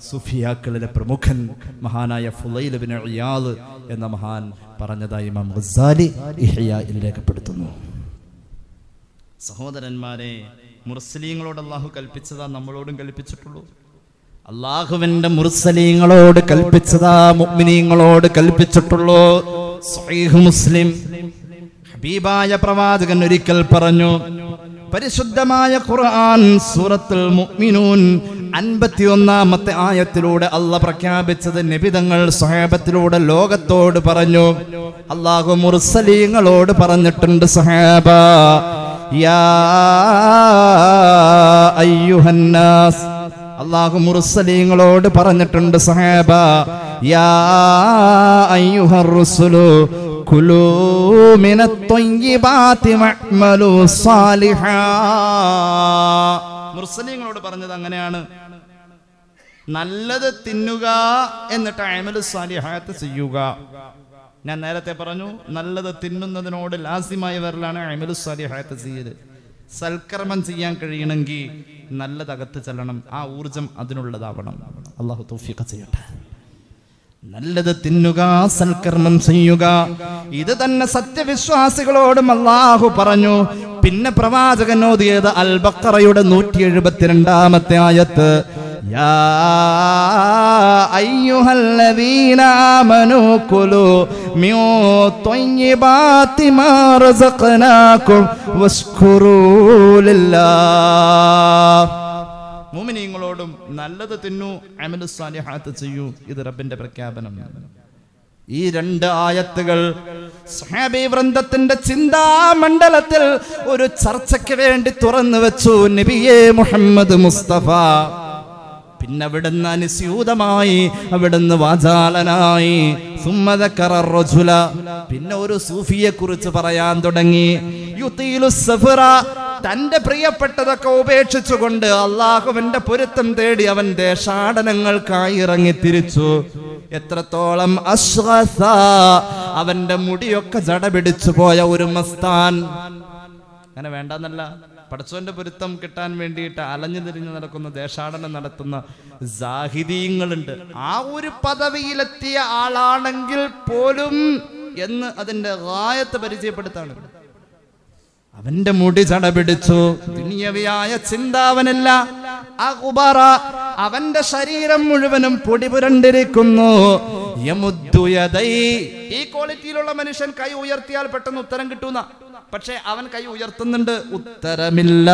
സുഫിയാക്കളിലെ പ്രമുഖൻ മഹാനായ ഫുലൈലബിൻ ഇയാദ് എന്ന മഹാൻ പറഞ്ഞതായി ഇമാം ഗസാലി ഇഹയായിൽ രേഖപ്പെടുത്തുന്നു സഹോദരന്മാരെ മുർസലീങ്ങളോട് അള്ളാഹു കൽപ്പിച്ചതാ നമ്മളോടും കൽപ്പിച്ചിട്ടുള്ളൂ അള്ളാഹുവിന്റെ മുർസലീങ്ങളോട് കൽപ്പിച്ചതാ മുഗ്മിനീങ്ങളോട് കൽപ്പിച്ചിട്ടുള്ളൂ മുസ്ലിം ഹബീബായ പ്രവാചകൻ ഒരിക്കൽ പറഞ്ഞു പരിശുദ്ധമായ ഖുർആൻ സൂറത്തുൽ മുഅ്മിനൂൻ അൻപത്തി ഒന്നാമത്തെ ആയത്തിലൂടെ അല്ല പ്രഖ്യാപിച്ചത് നിബിതങ്ങൾ സഹാബത്തിലൂടെ ലോകത്തോട് പറഞ്ഞു അള്ളാഹു മുർസലീങ്ങളോട് പറഞ്ഞിട്ടുണ്ട് സഹാബ അയ്യുഹന്നാസ് അള്ളാഹു മുർസലീങ്ങളോട് പറഞ്ഞിട്ടുണ്ട് സഹാബ യാ അയ്യുഹർ كلوا من الطيبات واعملوا صالحا മുർസലിങ്ങളോട് പറഞ്ഞത് അങ്ങനെയാണ് നല്ലത് തിന്നുക എന്നിട്ട് അമലു സാലിഹാത്ത് ചെയ്യുക ഞാൻ നേരത്തെ പറഞ്ഞു നല്ലത് തിന്നുന്നതിനോട് ലാസ്യമായി വരലാണ് അമലു സാലിഹാത്ത് ചെയ്യത് സൽക്കർമ്മം ചെയ്യാൻ കഴിയണമെങ്കിൽ നല്ലതകത്ത് ചെല്ലണം ആ ഊർജം അതിനുള്ളതാവണം അള്ളാഹു തോഫിയൊക്കെ ചെയ്യട്ടെ നല്ലത് തിന്നുക സൽക്കർമ്മം ചെയ്യുക ഇത് തന്നെ സത്യവിശ്വാസികളോടും അള്ളാഹു പറഞ്ഞു പിന്നെ പ്രവാചകൻ ഓതിയത് അൽബക്കറയുടെ നൂറ്റി എഴുപത്തിരണ്ടാമത്തെ ആയത്ത് ും നല്ലത് തിന്നു അമല സാലിഹാത്ത് ചെയ്യൂ ഇത് റബ്ബിന്റെ പ്രഖ്യാപനം ഈ രണ്ട് ആയത്തുകൾ സഹാബി വൃന്ദത്തിന്റെ മണ്ഡലത്തിൽ ഒരു ചർച്ചയ്ക്ക് വേണ്ടി തുറന്നു വെച്ചു നബിയെ മുഹമ്മദ് മുസ്തഫ പിന്നെ അവിടുന്ന് അനുസ്യൂതമായി അവിടുന്ന് വാചാലനായി പിന്നെ ഒരു സൂഫിയെ കുറിച്ച് പറയാൻ തുടങ്ങി തന്റെ പ്രിയപ്പെട്ടതൊക്കെ ഉപേക്ഷിച്ചുകൊണ്ട് അള്ളാഹുവിന്റെ പൊരുത്തം തേടി അവൻ ദേശാടനങ്ങൾക്കായി ഇറങ്ങി തിരിച്ചു എത്രത്തോളം അശ്വാസ അവന്റെ മുടിയൊക്കെ ജടപിടിച്ചു പോയ ഒരു മസ്താൻ അങ്ങനെ വേണ്ടെന്നല്ല പടച്ചോന്റെ പൊരുത്തം കിട്ടാൻ വേണ്ടിയിട്ട് അലഞ്ഞു തിരിഞ്ഞു നടക്കുന്ന ദേശാടനം നടത്തുന്ന സാഹിതീയങ്ങളുണ്ട് ആ ഒരു പദവിയിലെത്തിയ ആളാണെങ്കിൽ പോലും എന്ന് അതിന്റെ ആയത്ത് പരിചയപ്പെടുത്താണ് അവന്റെ മുടി ചടപിടിച്ചു ദുനിയവിയായ ചിന്താവനല്ല അകുബറ അവന്റെ ശരീരം മുഴുവനും പൊടിപുരണ്ടിരിക്കുന്നു ഈ ക്വാളിറ്റിയിലുള്ള മനുഷ്യൻ കൈ ഉയർത്തിയാൽ പെട്ടെന്ന് ഉത്തരം കിട്ടൂന്ന പക്ഷെ അവൻ കൈ ഉയർത്തുന്നുണ്ട് ഉത്തരമില്ല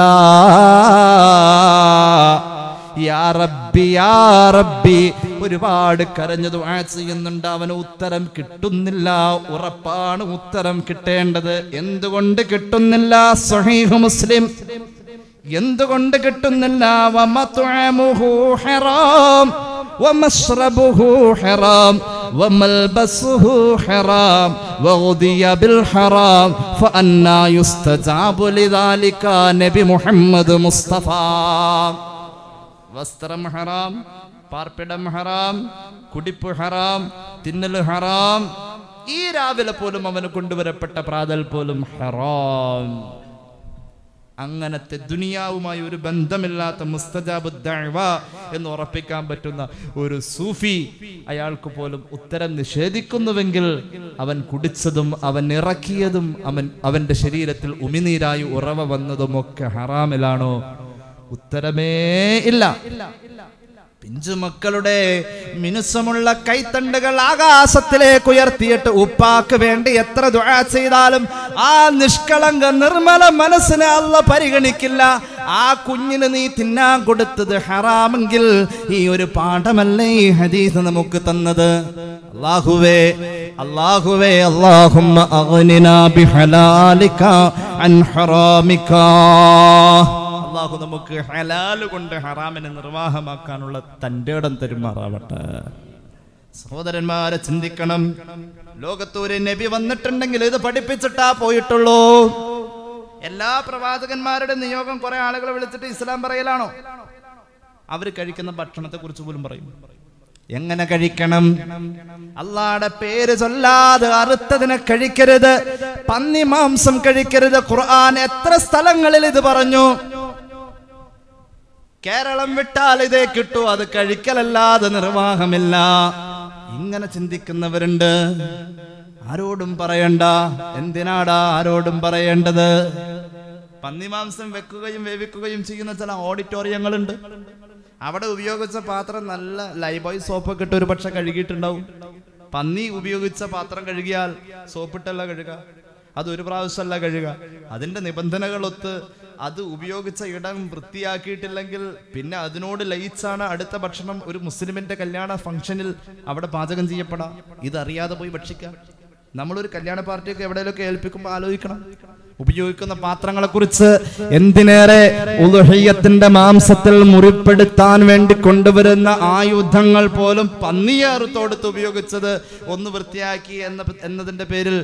ഒരുപാട് കരഞ്ഞത് ചെയ്യുന്നുണ്ട് അവന് ഉത്തരം കിട്ടുന്നില്ല ഉറപ്പാണ് ഉത്തരം കിട്ടേണ്ടത് എന്തുകൊണ്ട് കിട്ടുന്നില്ല സഹീഹ് മുസ്ലിം എന്തുകൊണ്ട് കിട്ടുന്നില്ല ومشربه حرام وملبسه حرام بالحرام يستجاب لذلك محمد مصطفى വസ്ത്രം ഹറാം പാർപ്പിടം ഹറാം കുടിപ്പ് ഹറാം തിന്നൽ ഹറാം ഈ രാവിലെ പോലും അവന് കൊണ്ടുവരപ്പെട്ട പ്രാതൽ പോലും ഹറാം അങ്ങനത്തെ ദുനിയാവുമായി ഒരു ബന്ധമില്ലാത്ത മുസ്തജാബ് എന്ന് ഉറപ്പിക്കാൻ പറ്റുന്ന ഒരു സൂഫി അയാൾക്ക് പോലും ഉത്തരം നിഷേധിക്കുന്നുവെങ്കിൽ അവൻ കുടിച്ചതും അവൻ ഇറക്കിയതും അവൻ അവന്റെ ശരീരത്തിൽ ഉമിനീരായി ഉറവ വന്നതുമൊക്കെ ഹറാമിലാണോ ഉത്തരമേ ഇല്ല പിഞ്ചു മക്കളുടെ മിനുസമുള്ള കൈത്തണ്ടുകൾ ആകാശത്തിലേക്ക് ഉയർത്തിയിട്ട് ഉപ്പാക്ക് വേണ്ടി എത്ര ദുഴ ചെയ്താലും ആ നിഷ്കളങ്ക നിർമ്മല മനസ്സിനെ അല്ല പരിഗണിക്കില്ല ആ കുഞ്ഞിന് നീ തിന്നാൻ കൊടുത്തത് ഹറാമെങ്കിൽ ഈ ഒരു പാഠമല്ലേ ഈ ഹദീസ് നമുക്ക് തന്നത് അള്ളാഹുവേ അള്ളാഹുവേ അള്ളാഹുമ്മ അഗ്നിനാ ബിഹലാലിക അൻ ഹറാമിക അള്ളാഹു നമുക്ക് ഹലാല് കൊണ്ട് ഹറാമിനെ നിർവാഹമാക്കാനുള്ള തൻ്റെ ഇടം തരുമാറാവട്ടെ സഹോദരന്മാരെ ചിന്തിക്കണം ഒരു നബി വന്നിട്ടുണ്ടെങ്കിൽ ഇത് പഠിപ്പിച്ചിട്ടാ പോയിട്ടുള്ളൂ എല്ലാ പ്രവാചകന്മാരുടെ നിയോഗം കുറെ ആളുകളെ വിളിച്ചിട്ട് ഇസ്ലാം പറയലാണോ അവർ കഴിക്കുന്ന ഭക്ഷണത്തെ കുറിച്ച് പോലും പറയും എങ്ങനെ കഴിക്കണം അള്ളാടെ പേര് ചൊല്ലാതെ അറുത്തതിനെ കഴിക്കരുത് പന്നി മാംസം കഴിക്കരുത് ഖുർആൻ എത്ര സ്ഥലങ്ങളിൽ ഇത് പറഞ്ഞു കേരളം വിട്ടാൽ ഇതേ കിട്ടൂ അത് കഴിക്കലല്ലാതെ നിർവാഹമില്ല ഇങ്ങനെ ചിന്തിക്കുന്നവരുണ്ട് ആരോടും പറയണ്ട എന്തിനാടാ ആരോടും പറയേണ്ടത് പന്നിമാംസം വെക്കുകയും വേവിക്കുകയും ചെയ്യുന്ന ചില ഓഡിറ്റോറിയങ്ങളുണ്ട് അവിടെ ഉപയോഗിച്ച പാത്രം നല്ല ലൈബോയ് സോപ്പൊക്കെ ഇട്ട് ഒരു പക്ഷെ കഴുകിയിട്ടുണ്ടാവും പന്നി ഉപയോഗിച്ച പാത്രം കഴുകിയാൽ സോപ്പിട്ടല്ല കഴുകുക അത് ഒരു പ്രാവശ്യമല്ല കഴുകുക അതിന്റെ നിബന്ധനകളൊത്ത് അത് ഉപയോഗിച്ച ഇടം വൃത്തിയാക്കിയിട്ടില്ലെങ്കിൽ പിന്നെ അതിനോട് ലയിച്ചാണ് അടുത്ത ഭക്ഷണം ഒരു മുസ്ലിമിന്റെ കല്യാണ ഫംഗ്ഷനിൽ അവിടെ പാചകം ചെയ്യപ്പെടാം ഇതറിയാതെ പോയി ഭക്ഷിക്കാം നമ്മളൊരു കല്യാണ പാർട്ടിയൊക്കെ എവിടെയൊക്കെ ഏൽപ്പിക്കുമ്പോൾ ആലോചിക്കണം ഉപയോഗിക്കുന്ന പാത്രങ്ങളെ കുറിച്ച് എന്തിനേറെ ഉദുഹയ്യത്തിന്റെ മാംസത്തിൽ മുറിപ്പെടുത്താൻ വേണ്ടി കൊണ്ടുവരുന്ന ആയുധങ്ങൾ പോലും പന്നിയാറുത്തോടുത്ത് ഉപയോഗിച്ചത് ഒന്ന് വൃത്തിയാക്കി എന്ന എന്നതിന്റെ പേരിൽ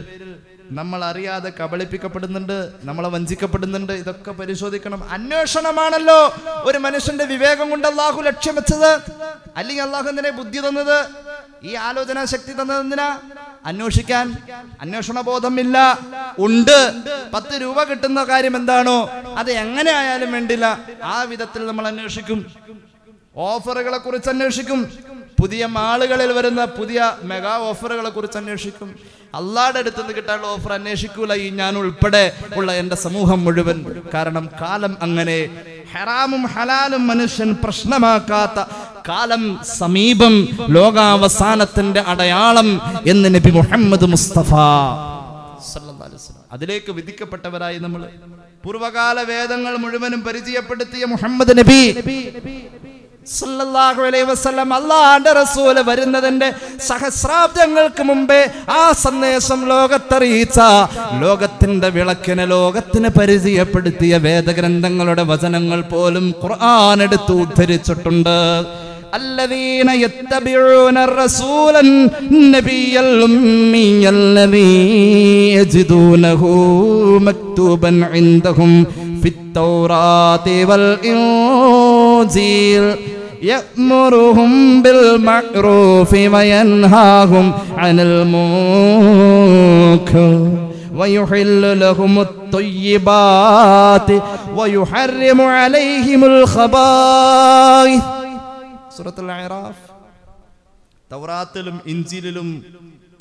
നമ്മൾ അറിയാതെ കബളിപ്പിക്കപ്പെടുന്നുണ്ട് നമ്മളെ വഞ്ചിക്കപ്പെടുന്നുണ്ട് ഇതൊക്കെ പരിശോധിക്കണം അന്വേഷണമാണല്ലോ ഒരു മനുഷ്യന്റെ വിവേകം കൊണ്ട് അള്ളാഹു ലക്ഷ്യം വെച്ചത് അല്ലെങ്കിൽ അള്ളാഹു എന്തിനെ ബുദ്ധി തന്നത് ഈ ആലോചന ശക്തി തന്നത് എന്തിനാ അന്വേഷിക്കാൻ അന്വേഷണ ബോധമില്ല ഉണ്ട് പത്ത് രൂപ കിട്ടുന്ന കാര്യം എന്താണോ അത് എങ്ങനെ ആയാലും വേണ്ടില്ല ആ വിധത്തിൽ നമ്മൾ അന്വേഷിക്കും ഓഫറുകളെ കുറിച്ച് അന്വേഷിക്കും പുതിയ മാളുകളിൽ വരുന്ന പുതിയ മെഗാ ഓഫറുകളെ കുറിച്ച് അന്വേഷിക്കും അള്ളാടെ അടുത്ത് നിന്ന് കിട്ടാനുള്ള ഓഫർ അന്വേഷിക്കൂല ഈ ഞാൻ ഉൾപ്പെടെ ഉള്ള എന്റെ സമൂഹം മുഴുവൻ കാരണം കാലം അങ്ങനെ ഹറാമും ഹലാലും മനുഷ്യൻ പ്രശ്നമാക്കാത്ത കാലം സമീപം ലോകാവസാനത്തിന്റെ അടയാളം എന്ന് നബി മുഹമ്മദ് മുസ്തഫ അതിലേക്ക് വിധിക്കപ്പെട്ടവരായി നമ്മൾ പൂർവകാല വേദങ്ങൾ മുഴുവനും പരിചയപ്പെടുത്തിയ മുഹമ്മദ് നബി സല്ലല്ലാഹു അലൈഹി വസല്ലം അള്ളാഹാന്റെ റസൂല് വരുന്നതിന്റെ സഹസ്രാബ്ദങ്ങൾക്ക് മുമ്പേ ആ സന്ദേശം ലോകത്തറിയിച്ച ലോകത്തിന്റെ വിളക്കിനെ ലോകത്തിന് പരിചയപ്പെടുത്തിയ വേദഗ്രന്ഥങ്ങളുടെ വചനങ്ങൾ പോലും ഖുർആൻ എടുത്ത് ഉദ്ധരിച്ചിട്ടുണ്ട് الذين يتبعون الرسول النبي الأمي الذي يجدونه مكتوبا عندهم في التوراة والإنجيل نذير يأمرهم بالمعروف وينهاهم عن المنكر ويحل لهم الطيبات ويحرم عليهم الخبائث سورة العراف തൗറാത്തിലും ഇഞ്ചിലും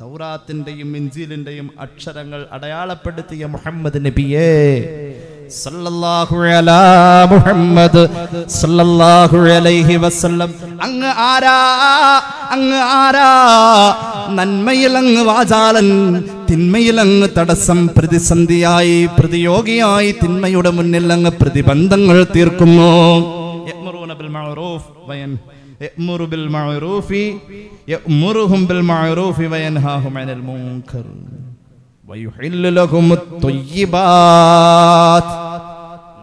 തൗറാത്തിൻ്റെയും ഇഞ്ചിലിൻ്റെയും അക്ഷരങ്ങൾ അടയാളപ്പെടുത്തിയ മുഹമ്മദ് നബിയേ മുഹമ്മദ് അലൈഹി വസല്ലം അങ്ങ് ആരാ അങ്ങ് ആരാ നന്മയിൽ അങ്ങ് വാചാലൻ തിന്മയിൽ അങ്ങ് തടസ്സം പ്രതിസന്ധിയായി പ്രതിയോഗിയായി തിന്മയുടെ മുന്നിൽ അങ്ങ് പ്രതിബന്ധങ്ങൾ തീർക്കുന്നു ബിൽ ബിൽ അനിൽ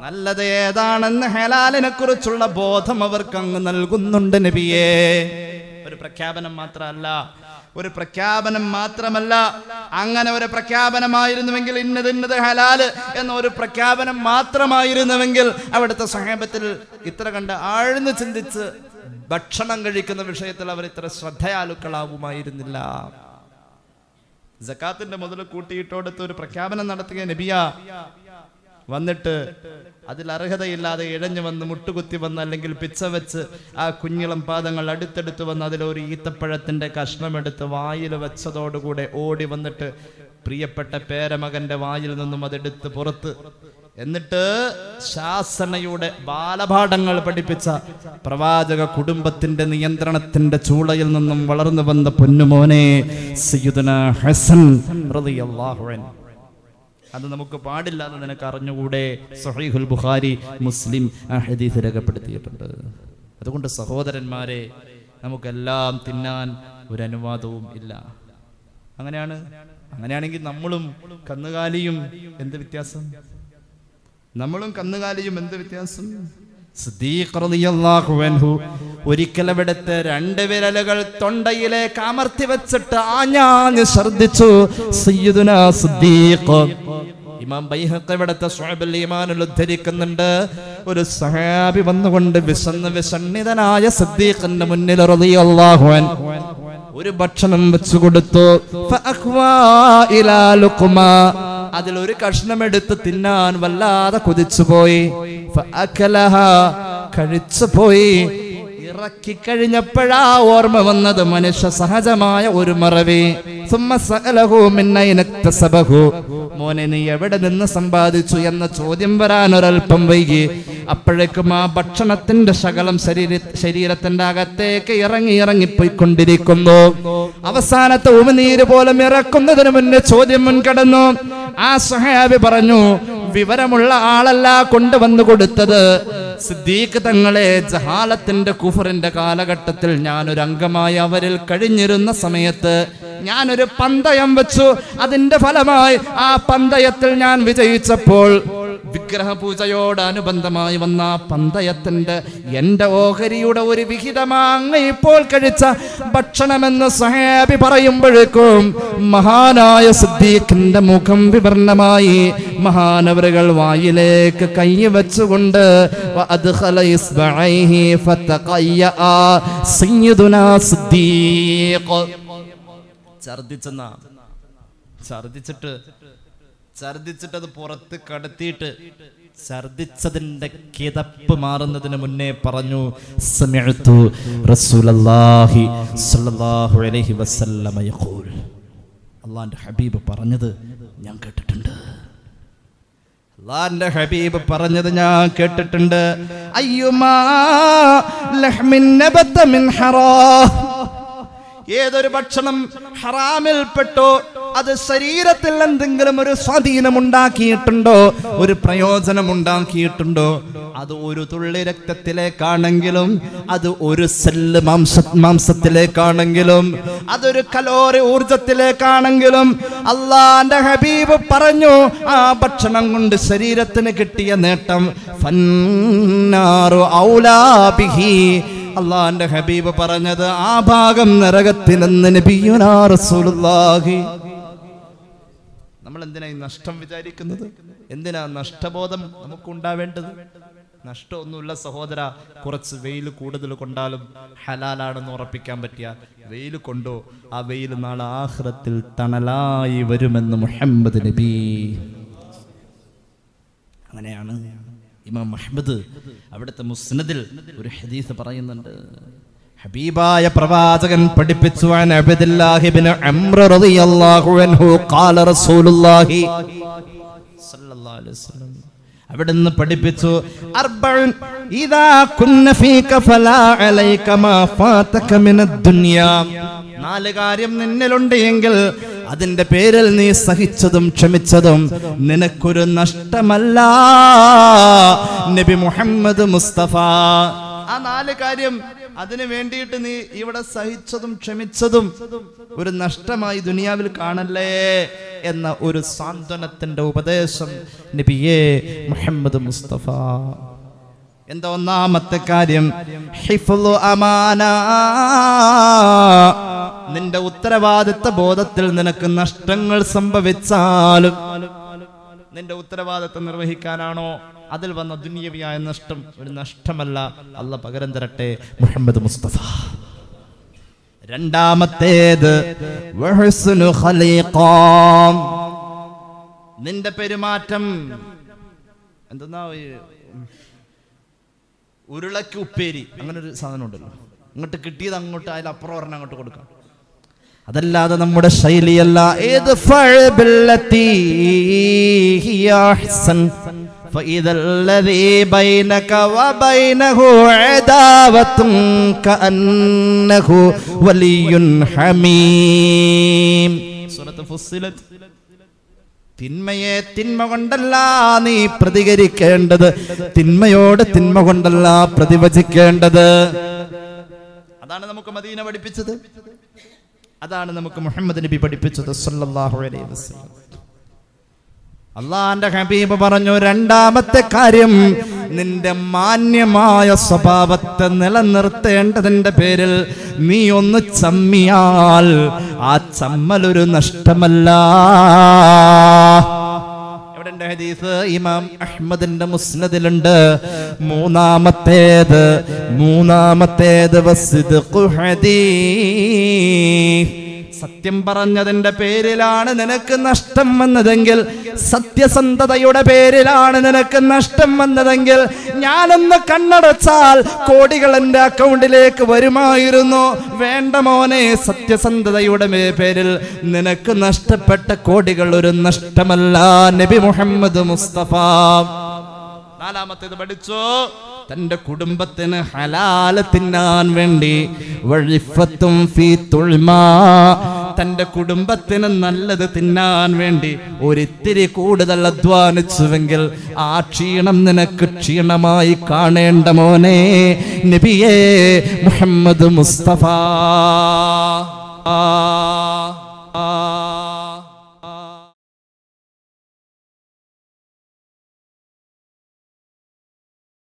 നല്ലത് ഏതാണെന്ന് ഹലാലിനെ കുറിച്ചുള്ള ബോധം അവർക്ക് അങ്ങ് നൽകുന്നുണ്ട് നബിയേ ഒരു പ്രഖ്യാപനം മാത്രമല്ല ഒരു പ്രഖ്യാപനം മാത്രമല്ല അങ്ങനെ ഒരു പ്രഖ്യാപനമായിരുന്നുവെങ്കിൽ ഇന്നത് ഇന്നത് ഹലാല് എന്ന ഒരു പ്രഖ്യാപനം മാത്രമായിരുന്നുവെങ്കിൽ അവിടുത്തെ സമീപത്തിൽ ഇത്ര കണ്ട് ആഴ്ന്നു ചിന്തിച്ച് ഭക്ഷണം കഴിക്കുന്ന വിഷയത്തിൽ അവർ ഇത്ര ശ്രദ്ധയാലുക്കളാവുമായിരുന്നില്ല ജക്കാത്തിന്റെ മുതൽ കൂട്ടിയിട്ടോടത്ത് ഒരു പ്രഖ്യാപനം നടത്തുക നബിയ വന്നിട്ട് അതിൽ അർഹതയില്ലാതെ ഇഴഞ്ഞു വന്ന് മുട്ടുകുത്തി വന്ന് അല്ലെങ്കിൽ പിച്ച വെച്ച് ആ കുഞ്ഞിളം പാദങ്ങൾ അടുത്തെടുത്ത് വന്ന് അതിലൊരു ഈത്തപ്പഴത്തിന്റെ കഷ്ണമെടുത്ത് വായിൽ വെച്ചതോടുകൂടെ ഓടി വന്നിട്ട് പ്രിയപ്പെട്ട പേരമകന്റെ വായിൽ നിന്നും അതെടുത്ത് പുറത്ത് എന്നിട്ട് ശാസനയുടെ ബാലപാഠങ്ങൾ പഠിപ്പിച്ച പ്രവാചക കുടുംബത്തിന്റെ നിയന്ത്രണത്തിന്റെ ചൂളയിൽ നിന്നും വളർന്നു വന്ന പൊന്നുമോനെ ഹസൻ അത് നമുക്ക് പാടില്ല എന്ന് നിനക്ക് അറിഞ്ഞുകൂടെ സഹീഹുൽ ബുഖാരി മുസ്ലിം ഹദീസ് രേഖപ്പെടുത്തിയിട്ടുണ്ട് അതുകൊണ്ട് സഹോദരന്മാരെ നമുക്കെല്ലാം തിന്നാൻ ഒരു അനുവാദവും ഇല്ല അങ്ങനെയാണ് അങ്ങനെയാണെങ്കിൽ നമ്മളും കന്നുകാലിയും എന്ത് വ്യത്യാസം നമ്മളും കന്നുകാലിയും എന്ത് വ്യത്യാസം ഒരിക്കൽ അവിടുത്തെ രണ്ട് വിരലുകൾ തൊണ്ടയിലേക്ക് അമർത്തി വെച്ചിട്ട് ആഞ്ഞാഞ്ഞ് ശ്രദ്ധിച്ചു സയ്യിദുന സിദ്ദീഖ് ഇമാം ബൈഹത്ത് ഇവിടുത്തെ സ്വാബിൽ ഈമാനിൽ ഉദ്ധരിക്കുന്നുണ്ട് ഒരു സഹാബി വന്നുകൊണ്ട് വിസന്ന് വിസന്നിതനായ സിദ്ദീഖിന്റെ മുന്നിൽ റളിയല്ലാഹുവൻ ഒരു ഭക്ഷണം വെച്ചു കൊടുത്തു അതിൽ ഒരു കഷ്ണമെടുത്ത് തിന്നാൻ വല്ലാതെ കൊതിച്ചുപോയി കഴിച്ചു പോയി ഇറക്കി കഴിഞ്ഞപ്പോഴാ ഓർമ്മ വന്നത് മനുഷ്യ സഹജമായ ഒരു മറവി മോനെ നീ എവിടെ നിന്ന് സമ്പാദിച്ചു എന്ന ചോദ്യം വരാൻ ഒരൽപ്പം വൈകി അപ്പോഴേക്കും ആ ഭക്ഷണത്തിന്റെ ശകലം ശരീര ശരീരത്തിന്റെ അകത്തേക്ക് ഇറങ്ങി ഇറങ്ങിപ്പോയിക്കൊണ്ടിരിക്കുന്നു അവസാനത്തെ ഉമനീര് പോലും ഇറക്കുന്നതിന് മുന്നേ ചോദ്യം മുൻകടന്നു ആ സഹാബി പറഞ്ഞു വിവരമുള്ള ആളല്ല കൊണ്ടുവന്നു കൊടുത്തത് സിദ്ദീഖ് തങ്ങളെ ജഹാലത്തിന്റെ കുഫറിന്റെ കാലഘട്ടത്തിൽ ഞാനൊരു അംഗമായി അവരിൽ കഴിഞ്ഞിരുന്ന സമയത്ത് ഞാനൊരു പന്തയം വെച്ചു അതിന്റെ ഫലമായി ആ പന്തയത്തിൽ ഞാൻ വിജയിച്ചപ്പോൾ വിഗ്രഹപൂജയോടനുബന്ധമായി വന്ന പന്തയത്തിന്റെ എന്റെ ഓഹരിയുടെ ഒരു വിഹിതമാങ്ങ ഇപ്പോൾ കഴിച്ച ഭക്ഷണമെന്ന് സഹേബി പറയുമ്പോഴേക്കും മഹാനായ സിദ്ദീഖിന്റെ മുഖം വിവർണമായി മഹാനവറുകൾ വായിലേക്ക് കൈ വെച്ചുകൊണ്ട് അദ്ഖല إصبعيه فتقيأ سيدنا صديق ഛർദിച്ചെന്ന ഛർദിച്ചിട്ട് ഛർദിച്ചിട്ട് അത് പുറത്ത് കടത്തിയിട്ട് ഛർദിച്ചതിന്റെ കിതപ്പ് മാറുന്നതിന് മുന്നേ പറഞ്ഞു അലൈഹി വസല്ലമ യഖൂൽ അള്ളാന്റെ ഹബീബ് പറഞ്ഞത് ഞാൻ കേട്ടിട്ടുണ്ട് അള്ളാന്റെ ഹബീബ് പറഞ്ഞത് ഞാൻ കേട്ടിട്ടുണ്ട് ഏതൊരു ഭക്ഷണം ഹറാമിൽപ്പെട്ടോ അത് ശരീരത്തിൽ എന്തെങ്കിലും ഒരു സ്വാധീനം ഉണ്ടാക്കിയിട്ടുണ്ടോ ഒരു പ്രയോജനം ഉണ്ടാക്കിയിട്ടുണ്ടോ അത് ഒരു തുള്ളി രക്തത്തിലേക്കാണെങ്കിലും അത് ഒരു സെല്ല് മാംസ മാംസത്തിലേക്കാണെങ്കിലും അതൊരു കലോറി ഊർജത്തിലേക്കാണെങ്കിലും അള്ളാന്റെ ഹബീബ് പറഞ്ഞു ആ ഭക്ഷണം കൊണ്ട് ശരീരത്തിന് കിട്ടിയ നേട്ടം അള്ളാന്റെ ഹബീബ് പറഞ്ഞത് ആ ഭാഗം നരകത്തിനെന്ന് നബിയുനാ റസൂലുള്ളാഹി നമ്മൾ എന്തിനാ ഈ നഷ്ടം വിചാരിക്കുന്നത് എന്തിനാ നഷ്ടബോധം ഉണ്ടാവേണ്ടത് നഷ്ടമൊന്നുമില്ല സഹോദര കുറച്ച് വെയിൽ കൂടുതൽ കൊണ്ടാലും ഹലാലാണെന്ന് ഉറപ്പിക്കാൻ പറ്റിയ വെയിൽ കൊണ്ടോ ആ വെയിൽ നാളെ ആഹ്റത്തിൽ തണലായി വരുമെന്ന് മുഹമ്മദ് നബി അങ്ങനെയാണ് ഇമാം മുഹമ്മദ് അവിടുത്തെ മുസ്നദിൽ ഒരു ഹദീസ് പറയുന്നുണ്ട് ഹബീബായ പ്രവാചകൻ പഠിപ്പിച്ചു അൻ അബ്ദുല്ലാഹിബ്നു അംറു റളിയല്ലാഹു അൻഹു ഖാല റസൂലുള്ളാഹി സല്ലല്ലാഹു അലൈഹി വസല്ലം അവിടുന്ന് പഠിപ്പിച്ചു അർബഉൻ ഇദാ കുന്ന ഫീക ഫലാ അലൈക മാ ഫാതക മിന ദുനിയാ നാല് കാര്യം നിന്നിലുണ്ടെങ്കിൽ അതിന്റെ പേരിൽ നീ സഹിച്ചതും ക്ഷമിച്ചതും നിനക്കൊരു നഷ്ടമല്ല നബി മുഹമ്മദ് മുസ്തഫ ആ നാല് കാര്യം അതിനു വേണ്ടിയിട്ട് നീ ഇവിടെ സഹിച്ചതും ക്ഷമിച്ചതും ഒരു നഷ്ടമായി ദുനിയാവിൽ കാണല്ലേ എന്ന ഒരു സാന്ത്വനത്തിന്റെ ഉപദേശം നബിയേ മുഹമ്മദ് മുസ്തഫ എന്താ ഒന്നാമത്തെ കാര്യം ഹിഫുലു അമാന നിന്റെ ഉത്തരവാദിത്ത ബോധത്തിൽ നിനക്ക് നഷ്ടങ്ങൾ സംഭവിച്ചാലും നിന്റെ ഉത്തരവാദിത്വം നിർവഹിക്കാനാണോ അതിൽ വന്ന ദുന്യവിയായ നഷ്ടം ഒരു നഷ്ടമല്ല അല്ല പകരം തരട്ടെ മുഹമ്മദ് മുസ്തഫ രണ്ടാമത്തേത് നിന്റെ പെരുമാറ്റം എന്തെന്നാ ഉരുളക്ക് ഉപ്പേരി അങ്ങനെ ഒരു സാധനം ഉണ്ടല്ലോ അങ്ങോട്ട് കിട്ടിയത് അങ്ങോട്ട് അതിലപ്പുറം ഒരെണ്ണം അങ്ങോട്ട് കൊടുക്കാം അതല്ലാതെ നമ്മുടെ ശൈലിയല്ല ഏത് തിന്മയെ തിന്മ കൊണ്ടല്ല നീ പ്രതികരിക്കേണ്ടത് തിന്മയോട് തിന്മ കൊണ്ടല്ല പ്രതിവചിക്കേണ്ടത് അതാണ് നമുക്ക് മദീന പഠിപ്പിച്ചത് അതാണ് നമുക്ക് മുഹമ്മദ് നബി പഠിപ്പിച്ചത് സല്ലല്ലാഹു അലൈഹി വസല്ലം അള്ളാന്റെ ഹബീബ് പറഞ്ഞു രണ്ടാമത്തെ കാര്യം നിന്റെ മാന്യമായ സ്വഭാവത്തെ നിലനിർത്തേണ്ടതിന്റെ പേരിൽ നീ ഒന്ന് ചമ്മിയാൽ ആ ചമ്മലൊരു നഷ്ടമല്ല പാടിന്റെ ഹദീസ് ഇമാം അഹ്മദിന്റെ മുസ്നദിലുണ്ട് മൂന്നാമത്തേത് മൂന്നാമത്തേത് ഹദീസ് സത്യം പറഞ്ഞതിന്റെ പേരിലാണ് നിനക്ക് നഷ്ടം വന്നതെങ്കിൽ സത്യസന്ധതയുടെ പേരിലാണ് നിനക്ക് നഷ്ടം വന്നതെങ്കിൽ ഞാനൊന്ന് കണ്ണടച്ചാൽ കോടികൾ എൻ്റെ അക്കൗണ്ടിലേക്ക് വരുമായിരുന്നു വേണ്ട മോനെ സത്യസന്ധതയുടെ പേരിൽ നിനക്ക് നഷ്ടപ്പെട്ട കോടികൾ ഒരു നഷ്ടമല്ല നബി മുഹമ്മദ് മുസ്തഫ നാലാമത്തേത് പഠിച്ചോ തന്റെ കുടുംബത്തിന് ഹലാല തിന്നാൻ വേണ്ടി വഴിഫത്തും ഫീ തുൾമാ തന്റെ കുടുംബത്തിന് നല്ലത് തിന്നാൻ വേണ്ടി ഒരിത്തിരി കൂടുതൽ അധ്വാനിച്ചുവെങ്കിൽ ആ ക്ഷീണം നിനക്ക് ക്ഷീണമായി കാണേണ്ട മോനെ നബിയേ മുഹമ്മദ് മുസ്തഫ ആ